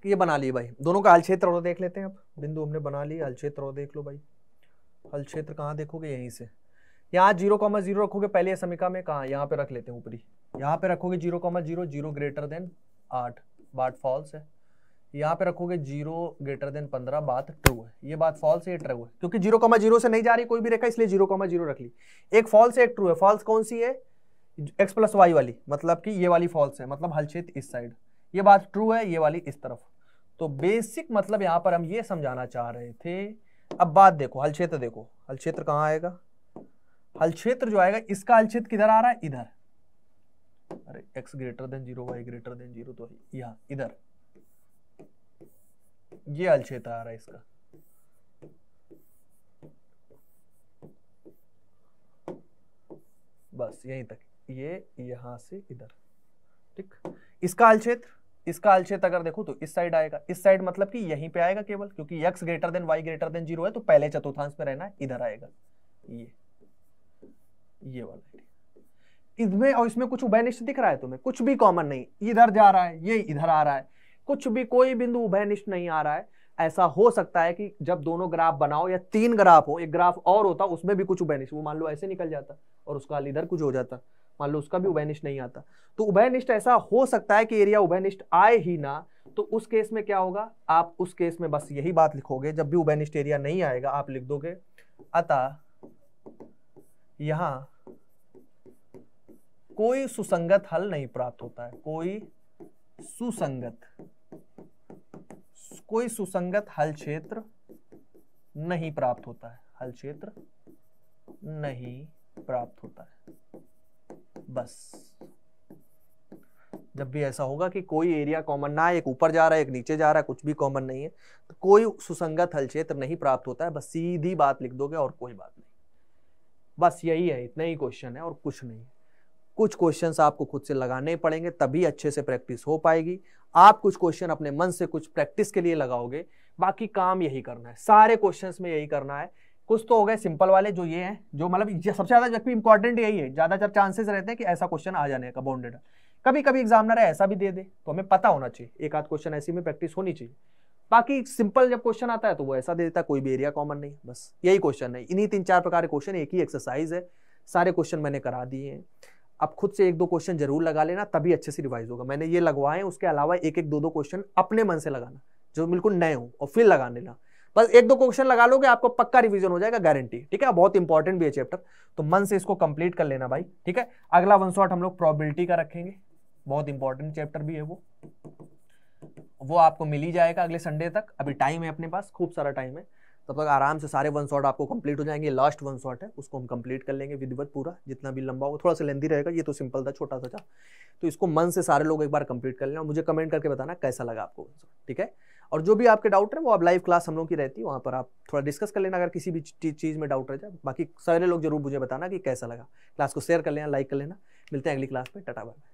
ये बना लिए भाई दोनों का आलक्षेत्र और देख लेते हैं आप बिंदु हमने बना लिए आलक्षेत्र और देख लो भाई आलक्षेत्र कहाँ देखोगे यहीं से यहाँ जीरो कॉमा जीरो रखोगे पहले समीका में कहाँ यहाँ पे रख लेते हैं ऊपरी यहाँ पे रखोगे zero comma zero zero greater than आठ बात फॉल्स है यहाँ पे रखोगे जीरो ग्रेटर देन पंद्रह बात ट्रू है ये बात फॉल्स है ये ट्रू है क्योंकि जीरो कॉमा जीरो से नहीं जा रही कोई भी रेखा इसलिए जीरो कॉमा जीरो रख ली एक फॉल्स है एक ट्रू है फॉल्स कौन सी है एक्स प्लस वाई वाली मतलब कि ये वाली फॉल्स है मतलब हलक्षेत्र इस साइड ये बात ट्रू है ये वाली इस तरफ तो बेसिक मतलब यहां पर हम ये समझाना चाह रहे थे अब बात देखो हल क्षेत्र देखो हल क्षेत्र कहां आएगा हल क्षेत्र जो आएगा इसका हल क्षेत्र किधर आ रहा है इधर अरे x greater than zero y greater than zero तो यहां इधर ये हल क्षेत्र आ रहा है इसका बस यहीं तक ये यहां से इधर ठीक इसका हल क्षेत्र इसका अल्छेद अगर देखो तो इस साइड आएगा इस साइड मतलब कि यहीं पे आएगा केवल क्योंकि x greater than y greater than zero है तो पहले चतुर्थांश में रहना है, इधर आएगा ये ये वाला इसमें और इसमें कुछ उभयनिष्ठ दिख रहा है तुम्हें कुछ भी कॉमन नहीं इधर जा रहा है ये इधर आ रहा है कुछ भी कोई बिंदु उभयनिष्ठ नहीं आ रहा है ऐसा हो सकता है कि जब दोनों ग्राफ बनाओ या तीन ग्राफ हो एक ग्राफ और होता उसमें भी कुछ उभयनिष्ठ वो मान लो ऐसे निकल जाता और उसका इधर कुछ हो जाता मान लो उसका भी उभयनिष्ठ नहीं आता तो उभयनिष्ठ ऐसा हो सकता है कि एरिया उभयनिष्ठ आए ही ना तो उस केस में क्या होगा आप उस केस में बस यही बात लिखोगे जब भी उभयनिष्ठ एरिया नहीं आएगा आप लिख दोगे अतः यहां कोई सुसंगत हल नहीं प्राप्त होता है कोई सुसंगत कोई सुसंगत हल क्षेत्र नहीं प्राप्त होता है हल क्षेत्र नहीं प्राप्त होता है बस जब भी ऐसा होगा कि कोई एरिया कॉमन ना है एक ऊपर जा रहा है एक नीचे जा रहा है कुछ भी कॉमन नहीं है तो कोई सुसंगत हल क्षेत्र नहीं प्राप्त होता है बस सीधी बात लिख दोगे और कोई बात नहीं बस यही है इतना ही क्वेश्चन है और कुछ नहीं है कुछ क्वेश्चंस आपको खुद से लगाने पड़ेंगे तभी अच्छे से प्रैक्टिस हो पाएगी आप कुछ क्वेश्चन अपने मन से कुछ प्रैक्टिस के लिए लगाओगे बाकी काम यही करना है सारे क्वेश्चंस में यही करना है कुछ तो हो गए सिंपल वाले जो ये हैं जो मतलब सबसे ज़्यादा जबकि इंपॉर्टेंट यही है ज़्यादातर चांसेस रहते हैं कि ऐसा क्वेश्चन आ जाने का बाउंडेड कभी कभी एग्जामिनर ऐसा भी दे दे तो हमें पता होना चाहिए एक आध क्वेश्चन ऐसी में प्रैक्टिस होनी चाहिए बाकी सिंपल जब क्वेश्चन आता है तो वो ऐसा दे देता है कोई भी एरिया कॉमन नहीं बस यही क्वेश्चन है इन्हीं तीन चार प्रकार के क्वेश्चन एक ही एक्सरसाइज है सारे क्वेश्चन मैंने करा दिए हैं अब खुद से एक दो क्वेश्चन जरूर लगा लेना तभी अच्छे से रिवाइज होगा मैंने ये लगवाए उसके अलावा एक एक दो दो क्वेश्चन अपने मन से लगाना जो बिल्कुल नए हों और फिर लगा लेना बस एक दो क्वेश्चन लगा लोगे आपको पक्का रिवीजन हो जाएगा गारंटी ठीक है बहुत इंपॉर्टेंट भी है चैप्टर तो मन से इसको कंप्लीट कर लेना भाई ठीक है अगला वन शॉट हम लोग प्रॉबिलिटी का रखेंगे बहुत इंपॉर्टेंट चैप्टर भी है वो वो आपको मिल ही जाएगा अगले संडे तक अभी टाइम है अपने पास खूब सारा टाइम है तब तक आराम से सारे वन शॉट आपको कंप्लीट हो जाएंगे लास्ट वन शॉट है उसको हम कंप्लीट कर लेंगे विधिवत पूरा जितना भी लंबा होगा थोड़ा सा लेंदी रहेगा ये तो सिंपल था छोटा सा था तो इसको मन से सारे लोग एक बार कंप्लीट कर लेना मुझे कमेंट करके बताना कैसा लगा आपको ठीक है और जो भी आपके डाउट है वो आप लाइव क्लास हम लोग की रहती है वहाँ पर आप थोड़ा डिस्कस कर लेना अगर किसी भी चीज़ में डाउट रह जाए बाकी सारे लोग जरूर मुझे बताना कि कैसा लगा क्लास को शेयर कर लेना लाइक कर लेना मिलते हैं अगली क्लास में टाटा बाय